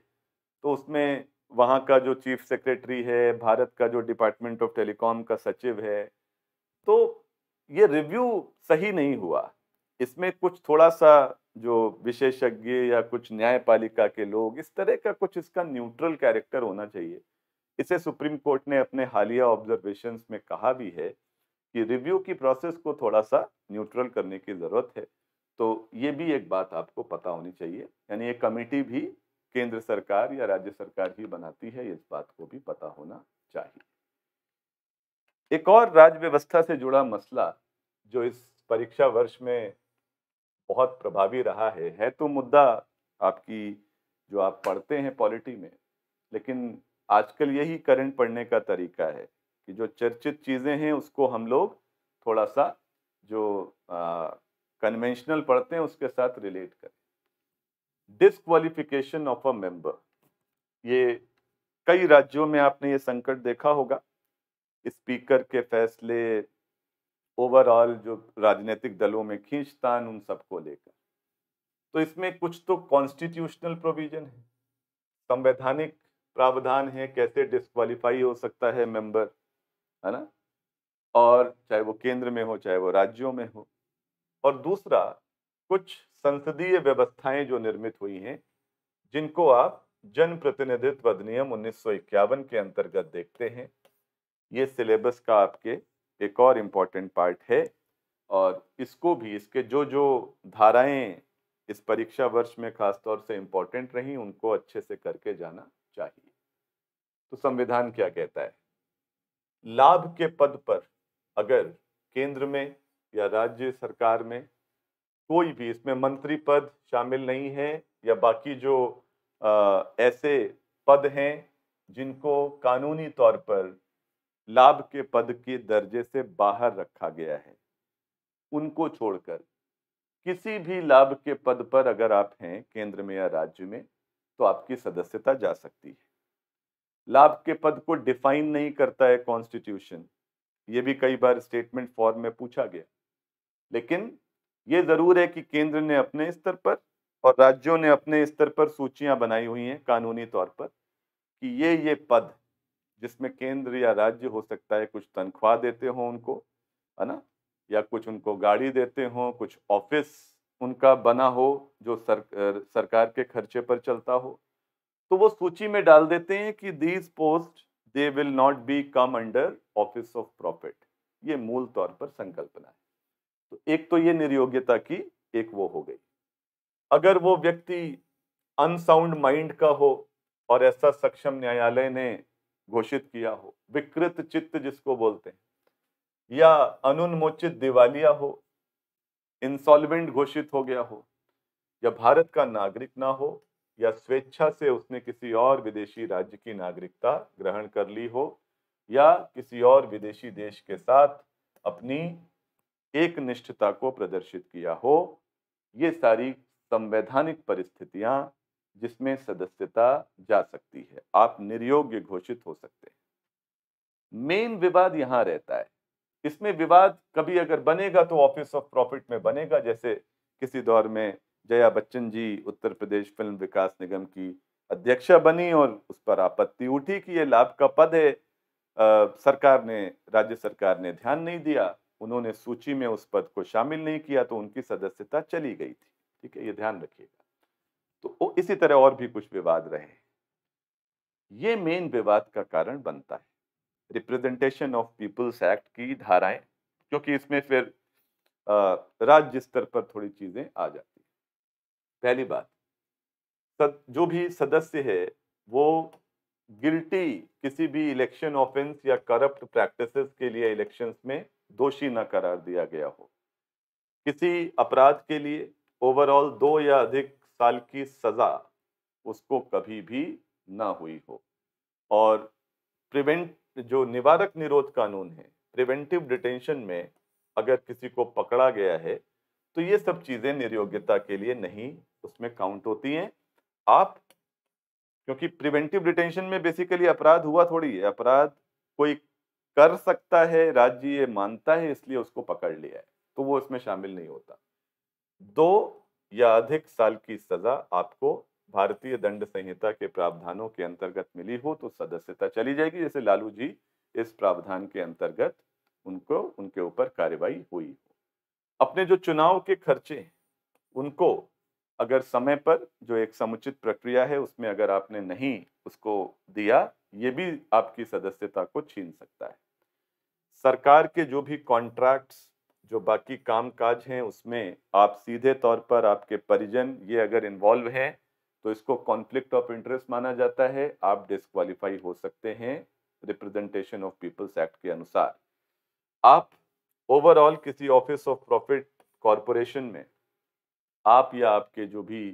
A: तो उसमें वहाँ का जो चीफ सेक्रेटरी है भारत का जो डिपार्टमेंट ऑफ टेलीकॉम का सचिव है तो ये रिव्यू सही नहीं हुआ इसमें कुछ थोड़ा सा जो विशेषज्ञ या कुछ न्यायपालिका के लोग इस तरह का कुछ इसका न्यूट्रल कैरेक्टर होना चाहिए इसे सुप्रीम कोर्ट ने अपने हालिया ऑब्जर्वेशन में कहा भी है कि रिव्यू की प्रोसेस को थोड़ा सा न्यूट्रल करने की ज़रूरत है तो ये भी एक बात आपको पता होनी चाहिए यानी ये कमेटी भी केंद्र सरकार या राज्य सरकार ही बनाती है इस बात को भी पता होना चाहिए एक और राज्य व्यवस्था से जुड़ा मसला जो इस परीक्षा वर्ष में बहुत प्रभावी रहा है है तो मुद्दा आपकी जो आप पढ़ते हैं पॉलिटी में लेकिन आजकल यही करंट पढ़ने का तरीका है कि जो चर्चित चीज़ें हैं उसको हम लोग थोड़ा सा जो कन्वेंशनल पढ़ते हैं उसके साथ रिलेट करें डिसक्वालिफिकेशन ऑफ अ मेंबर ये कई राज्यों में आपने ये संकट देखा होगा स्पीकर के फैसले ओवरऑल जो राजनीतिक दलों में खींचतान उन सबको लेकर तो इसमें कुछ तो कॉन्स्टिट्यूशनल प्रोविजन है संवैधानिक प्रावधान है कैसे डिस्कालीफाई हो सकता है मेंबर है ना और चाहे वो केंद्र में हो चाहे वो राज्यों में हो और दूसरा कुछ संसदीय व्यवस्थाएं जो निर्मित हुई हैं जिनको आप जन प्रतिनिधित्व अधिनियम उन्नीस के अंतर्गत देखते हैं ये सिलेबस का आपके एक और इम्पॉर्टेंट पार्ट है और इसको भी इसके जो जो धाराएं इस परीक्षा वर्ष में खासतौर से इम्पॉर्टेंट रहीं उनको अच्छे से करके जाना चाहिए तो संविधान क्या कहता है लाभ के पद पर अगर केंद्र में या राज्य सरकार में कोई भी इसमें मंत्री पद शामिल नहीं है या बाकी जो आ, ऐसे पद हैं जिनको कानूनी तौर पर लाभ के पद के दर्जे से बाहर रखा गया है उनको छोड़कर किसी भी लाभ के पद पर अगर आप हैं केंद्र में या राज्य में तो आपकी सदस्यता जा सकती है लाभ के पद को डिफाइन नहीं करता है कॉन्स्टिट्यूशन ये भी कई बार स्टेटमेंट फॉर्म में पूछा गया लेकिन ये ज़रूर है कि केंद्र ने अपने स्तर पर और राज्यों ने अपने स्तर पर सूचियां बनाई हुई हैं कानूनी तौर पर कि ये ये पद जिसमें केंद्र या राज्य हो सकता है कुछ तनख्वाह देते हों उनको है ना या कुछ उनको गाड़ी देते हों कुछ ऑफिस उनका बना हो जो सर, सरकार के खर्चे पर चलता हो तो वो सूची में डाल देते हैं कि these post they will not be come under office of profit ये मूल तौर पर संकल्पना है तो एक तो ये निर्योग्यता की एक वो हो गई अगर वो व्यक्ति अनसाउंड माइंड का हो और ऐसा सक्षम न्यायालय ने घोषित किया हो विकृत चित्त जिसको बोलते हैं या अनुन्मोचित दिवालिया हो इंसॉल्वेंट घोषित हो गया हो या भारत का नागरिक ना हो या स्वेच्छा से उसने किसी और विदेशी राज्य की नागरिकता ग्रहण कर ली हो या किसी और विदेशी देश के साथ अपनी एक निष्ठता को प्रदर्शित किया हो ये सारी संवैधानिक परिस्थितियां जिसमें सदस्यता जा सकती है आप निर्योग्य घोषित हो सकते हैं मेन विवाद यहाँ रहता है इसमें विवाद कभी अगर बनेगा तो ऑफिस ऑफ प्रॉफिट में बनेगा जैसे किसी दौर में जया बच्चन जी उत्तर प्रदेश फिल्म विकास निगम की अध्यक्षा बनी और उस पर आपत्ति उठी कि ये लाभ का पद है आ, सरकार ने राज्य सरकार ने ध्यान नहीं दिया उन्होंने सूची में उस पद को शामिल नहीं किया तो उनकी सदस्यता चली गई थी ठीक है ये ध्यान रखिएगा तो इसी तरह और भी कुछ विवाद रहे ये मेन विवाद का कारण बनता है रिप्रेजेंटेशन ऑफ पीपल्स एक्ट की धाराएं क्योंकि इसमें फिर राज्य स्तर पर थोड़ी चीजें आ जाती पहली बात सद, जो भी सदस्य है वो गिल्टी किसी भी इलेक्शन ऑफेंस या करप्ट प्रैक्टिसेस के लिए इलेक्शंस में दोषी न करार दिया गया हो किसी अपराध के लिए ओवरऑल दो या अधिक साल की सजा उसको कभी भी ना हुई हो और प्रिवेंट जो निवारक निरोध कानून है प्रिवेंटिव डिटेंशन में अगर किसी को पकड़ा गया है तो ये सब चीज़ें निर्योग्यता के लिए नहीं उसमें काउंट होती हैं आप क्योंकि प्रिवेंटिव डिटेंशन में बेसिकली अपराध हुआ थोड़ी है अपराध कोई कर सकता है राज्य ये मानता है इसलिए उसको पकड़ लिया है तो वो इसमें शामिल नहीं होता दो या अधिक साल की सजा आपको भारतीय दंड संहिता के प्रावधानों के अंतर्गत मिली हो तो सदस्यता चली जाएगी जैसे लालू जी इस प्रावधान के अंतर्गत उनको उनके ऊपर कार्रवाई हुई हो अपने जो चुनाव के खर्चे हैं उनको अगर समय पर जो एक समुचित प्रक्रिया है उसमें अगर आपने नहीं उसको दिया ये भी आपकी सदस्यता को छीन सकता है सरकार के जो भी कॉन्ट्रैक्ट्स जो बाकी काम काज हैं उसमें आप सीधे तौर पर आपके परिजन ये अगर इन्वॉल्व हैं तो इसको कॉन्फ्लिक्ट ऑफ इंटरेस्ट माना जाता है आप डिस्कालीफाई हो सकते हैं रिप्रेजेंटेशन ऑफ पीपल्स एक्ट के अनुसार आप ओवरऑल किसी ऑफिस ऑफ प्रॉफिट कॉरपोरेशन में आप या आपके जो भी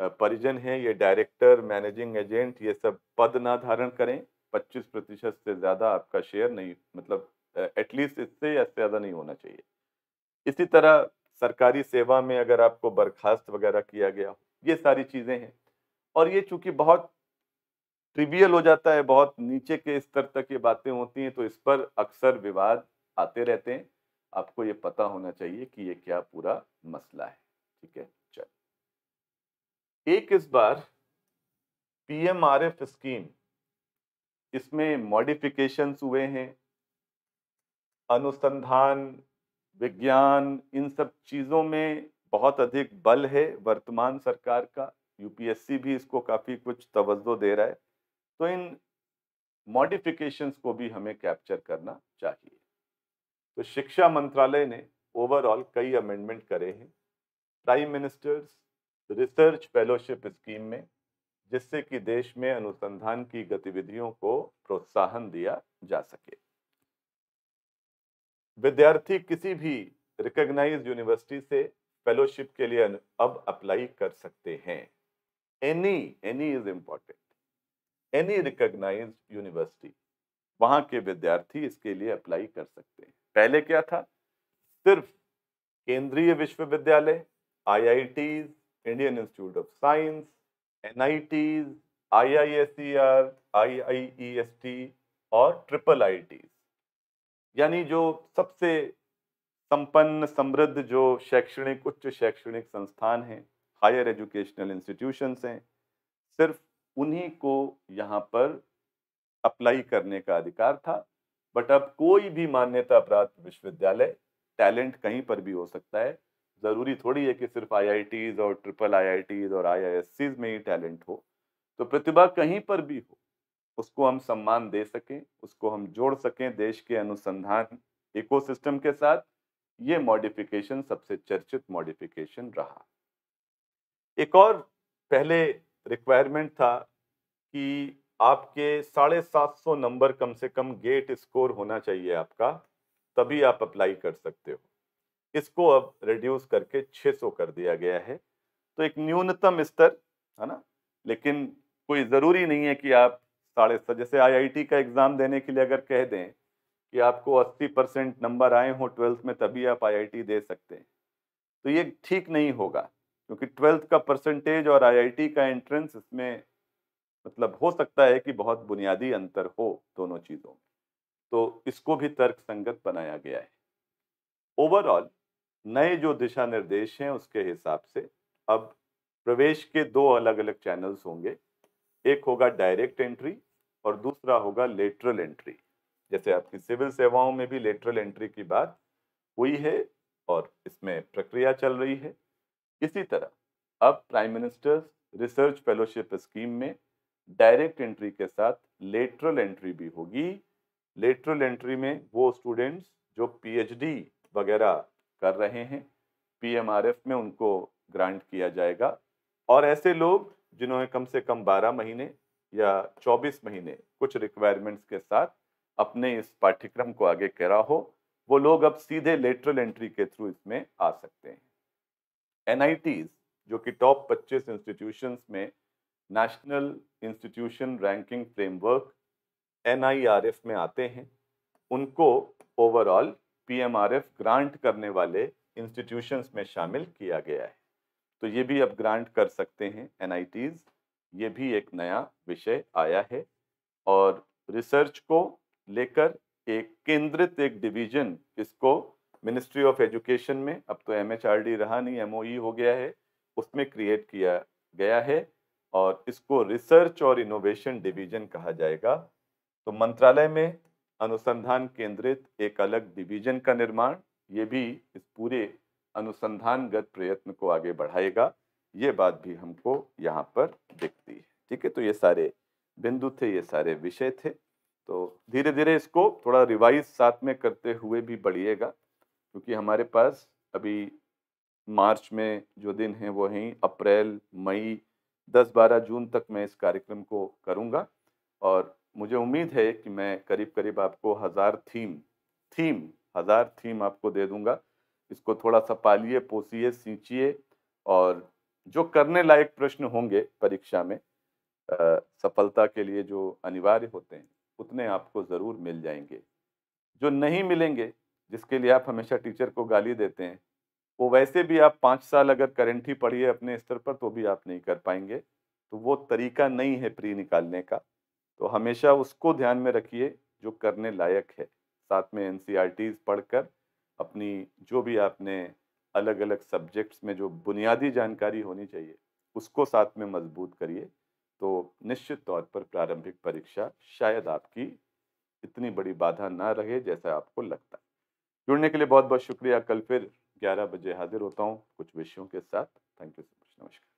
A: परिजन हैं ये डायरेक्टर मैनेजिंग एजेंट ये सब पद ना धारण करें 25 प्रतिशत से ज़्यादा आपका शेयर नहीं मतलब एटलीस्ट इससे या ज़्यादा नहीं होना चाहिए इसी तरह सरकारी सेवा में अगर आपको बर्खास्त वगैरह किया गया ये सारी चीज़ें हैं और ये चूँकि बहुत ट्रिवियल हो जाता है बहुत नीचे के स्तर तक ये बातें होती हैं तो इस पर अक्सर विवाद आते रहते हैं आपको ये पता होना चाहिए कि ये क्या पूरा मसला है ठीक है एक इस बार पीएमआरएफ स्कीम इसमें मॉडिफिकेशंस हुए हैं अनुसंधान विज्ञान इन सब चीज़ों में बहुत अधिक बल है वर्तमान सरकार का यूपीएससी भी इसको काफ़ी कुछ तवज्जो दे रहा है तो इन मॉडिफिकेशंस को भी हमें कैप्चर करना चाहिए तो शिक्षा मंत्रालय ने ओवरऑल कई अमेंडमेंट करे हैं prime minister's research fellowship scheme में जिससे कि देश में अनुसंधान की गतिविधियों को प्रोत्साहन दिया जा सके विद्यार्थी किसी भी रिकग्नाइज यूनिवर्सिटी से फेलोशिप के लिए अब अप्लाई कर सकते हैं any any is important any recognise university वहां के विद्यार्थी इसके लिए अप्लाई कर सकते हैं पहले क्या था सिर्फ केंद्रीय विश्वविद्यालय I I Ts Indian institute of science N I Ts I I S C R I I E S T और ट्रिपल आई टी यानी जो सबसे संपन्न समृद्ध जो शैक्षणिक उच्च शैक्षणिक संस्थान हैं हायर एजुकेशनल इंस्टीट्यूशंस हैं सिर्फ उन्हीं को यहाँ पर अप्लाई करने का अधिकार था बट अब कोई भी मान्यता प्राप्त विश्वविद्यालय टैलेंट कहीं पर भी हो सकता है ज़रूरी थोड़ी है कि सिर्फ आईआईटीज़ और ट्रिपल आईआईटीज़ और आईआईएससीज में ही टैलेंट हो तो प्रतिभा कहीं पर भी हो उसको हम सम्मान दे सकें उसको हम जोड़ सकें देश के अनुसंधान इकोसिस्टम के साथ ये मॉडिफिकेशन सबसे चर्चित मॉडिफिकेशन रहा एक और पहले रिक्वायरमेंट था कि आपके साढ़े सात सौ नंबर कम से कम गेट स्कोर होना चाहिए आपका तभी आप अप्लाई कर सकते हो इसको अब रिड्यूस करके 600 कर दिया गया है तो एक न्यूनतम स्तर है ना लेकिन कोई ज़रूरी नहीं है कि आप साढ़े सौ जैसे आईआईटी का एग्ज़ाम देने के लिए अगर कह दें कि आपको 80 परसेंट नंबर आए हों ट्वेल्थ में तभी आप आईआईटी दे सकते हैं तो ये ठीक नहीं होगा क्योंकि ट्वेल्थ का परसेंटेज और आई का एंट्रेंस इसमें मतलब हो सकता है कि बहुत बुनियादी अंतर हो दोनों चीज़ों में तो इसको भी तर्क संगत बनाया गया है ओवरऑल नए जो दिशा निर्देश हैं उसके हिसाब से अब प्रवेश के दो अलग अलग चैनल्स होंगे एक होगा डायरेक्ट एंट्री और दूसरा होगा लेटरल एंट्री जैसे आपकी सिविल सेवाओं में भी लेटरल एंट्री की बात हुई है और इसमें प्रक्रिया चल रही है इसी तरह अब prime minister's research fellowship scheme में डायरेक्ट एंट्री के साथ लेटरल एंट्री भी होगी लेटरल एंट्री में वो स्टूडेंट्स जो पीएचडी वगैरह कर रहे हैं पीएमआरएफ में उनको ग्रांट किया जाएगा और ऐसे लोग जिन्होंने कम से कम 12 महीने या 24 महीने कुछ रिक्वायरमेंट्स के साथ अपने इस पाठ्यक्रम को आगे करा हो वो लोग अब सीधे लेटरल एंट्री के थ्रू इसमें आ सकते हैं एन जो कि टॉप पच्चीस इंस्टीट्यूशन में national institution ranking framework N में आते हैं उनको ओवरऑल पीएमआरएफ ग्रांट करने वाले इंस्टीट्यूशंस में शामिल किया गया है तो ये भी अब ग्रांट कर सकते हैं एन ये भी एक नया विषय आया है और रिसर्च को लेकर एक केंद्रित एक डिवीजन इसको मिनिस्ट्री ऑफ एजुकेशन में अब तो एम रहा नहीं एम हो गया है उसमें क्रिएट किया गया है और इसको रिसर्च और इनोवेशन डिवीजन कहा जाएगा तो मंत्रालय में अनुसंधान केंद्रित एक अलग डिवीजन का निर्माण ये भी इस पूरे अनुसंधानगत प्रयत्न को आगे बढ़ाएगा ये बात भी हमको यहाँ पर दिखती है ठीक है तो ये सारे बिंदु थे ये सारे विषय थे तो धीरे धीरे इसको थोड़ा रिवाइज साथ में करते हुए भी बढ़िएगा क्योंकि हमारे पास अभी मार्च में जो दिन हैं वो हैं अप्रैल मई 10-12 जून तक मैं इस कार्यक्रम को करूँगा और मुझे उम्मीद है कि मैं करीब करीब आपको हज़ार थीम थीम हज़ार थीम आपको दे दूंगा इसको थोड़ा सा पालिए पोसीए सींचिए और जो करने लायक प्रश्न होंगे परीक्षा में आ, सफलता के लिए जो अनिवार्य होते हैं उतने आपको ज़रूर मिल जाएंगे जो नहीं मिलेंगे जिसके लिए आप हमेशा टीचर को गाली देते हैं वो वैसे भी आप पाँच साल अगर करंट ही पढ़िए अपने स्तर पर तो भी आप नहीं कर पाएंगे तो वो तरीका नहीं है प्री निकालने का तो हमेशा उसको ध्यान में रखिए जो करने लायक है साथ में एन e पढ़कर अपनी जो भी आपने अलग अलग सब्जेक्ट्स में जो बुनियादी जानकारी होनी चाहिए उसको साथ में मजबूत करिए तो निश्चित तौर पर प्रारंभिक परीक्षा शायद आपकी इतनी बड़ी बाधा ना रहे जैसा आपको लगता है जुड़ने के लिए बहुत बहुत शुक्रिया कल फिर 11 बजे हाजिर होता हूँ कुछ विषयों के साथ थैंक यू सो मच नमस्कार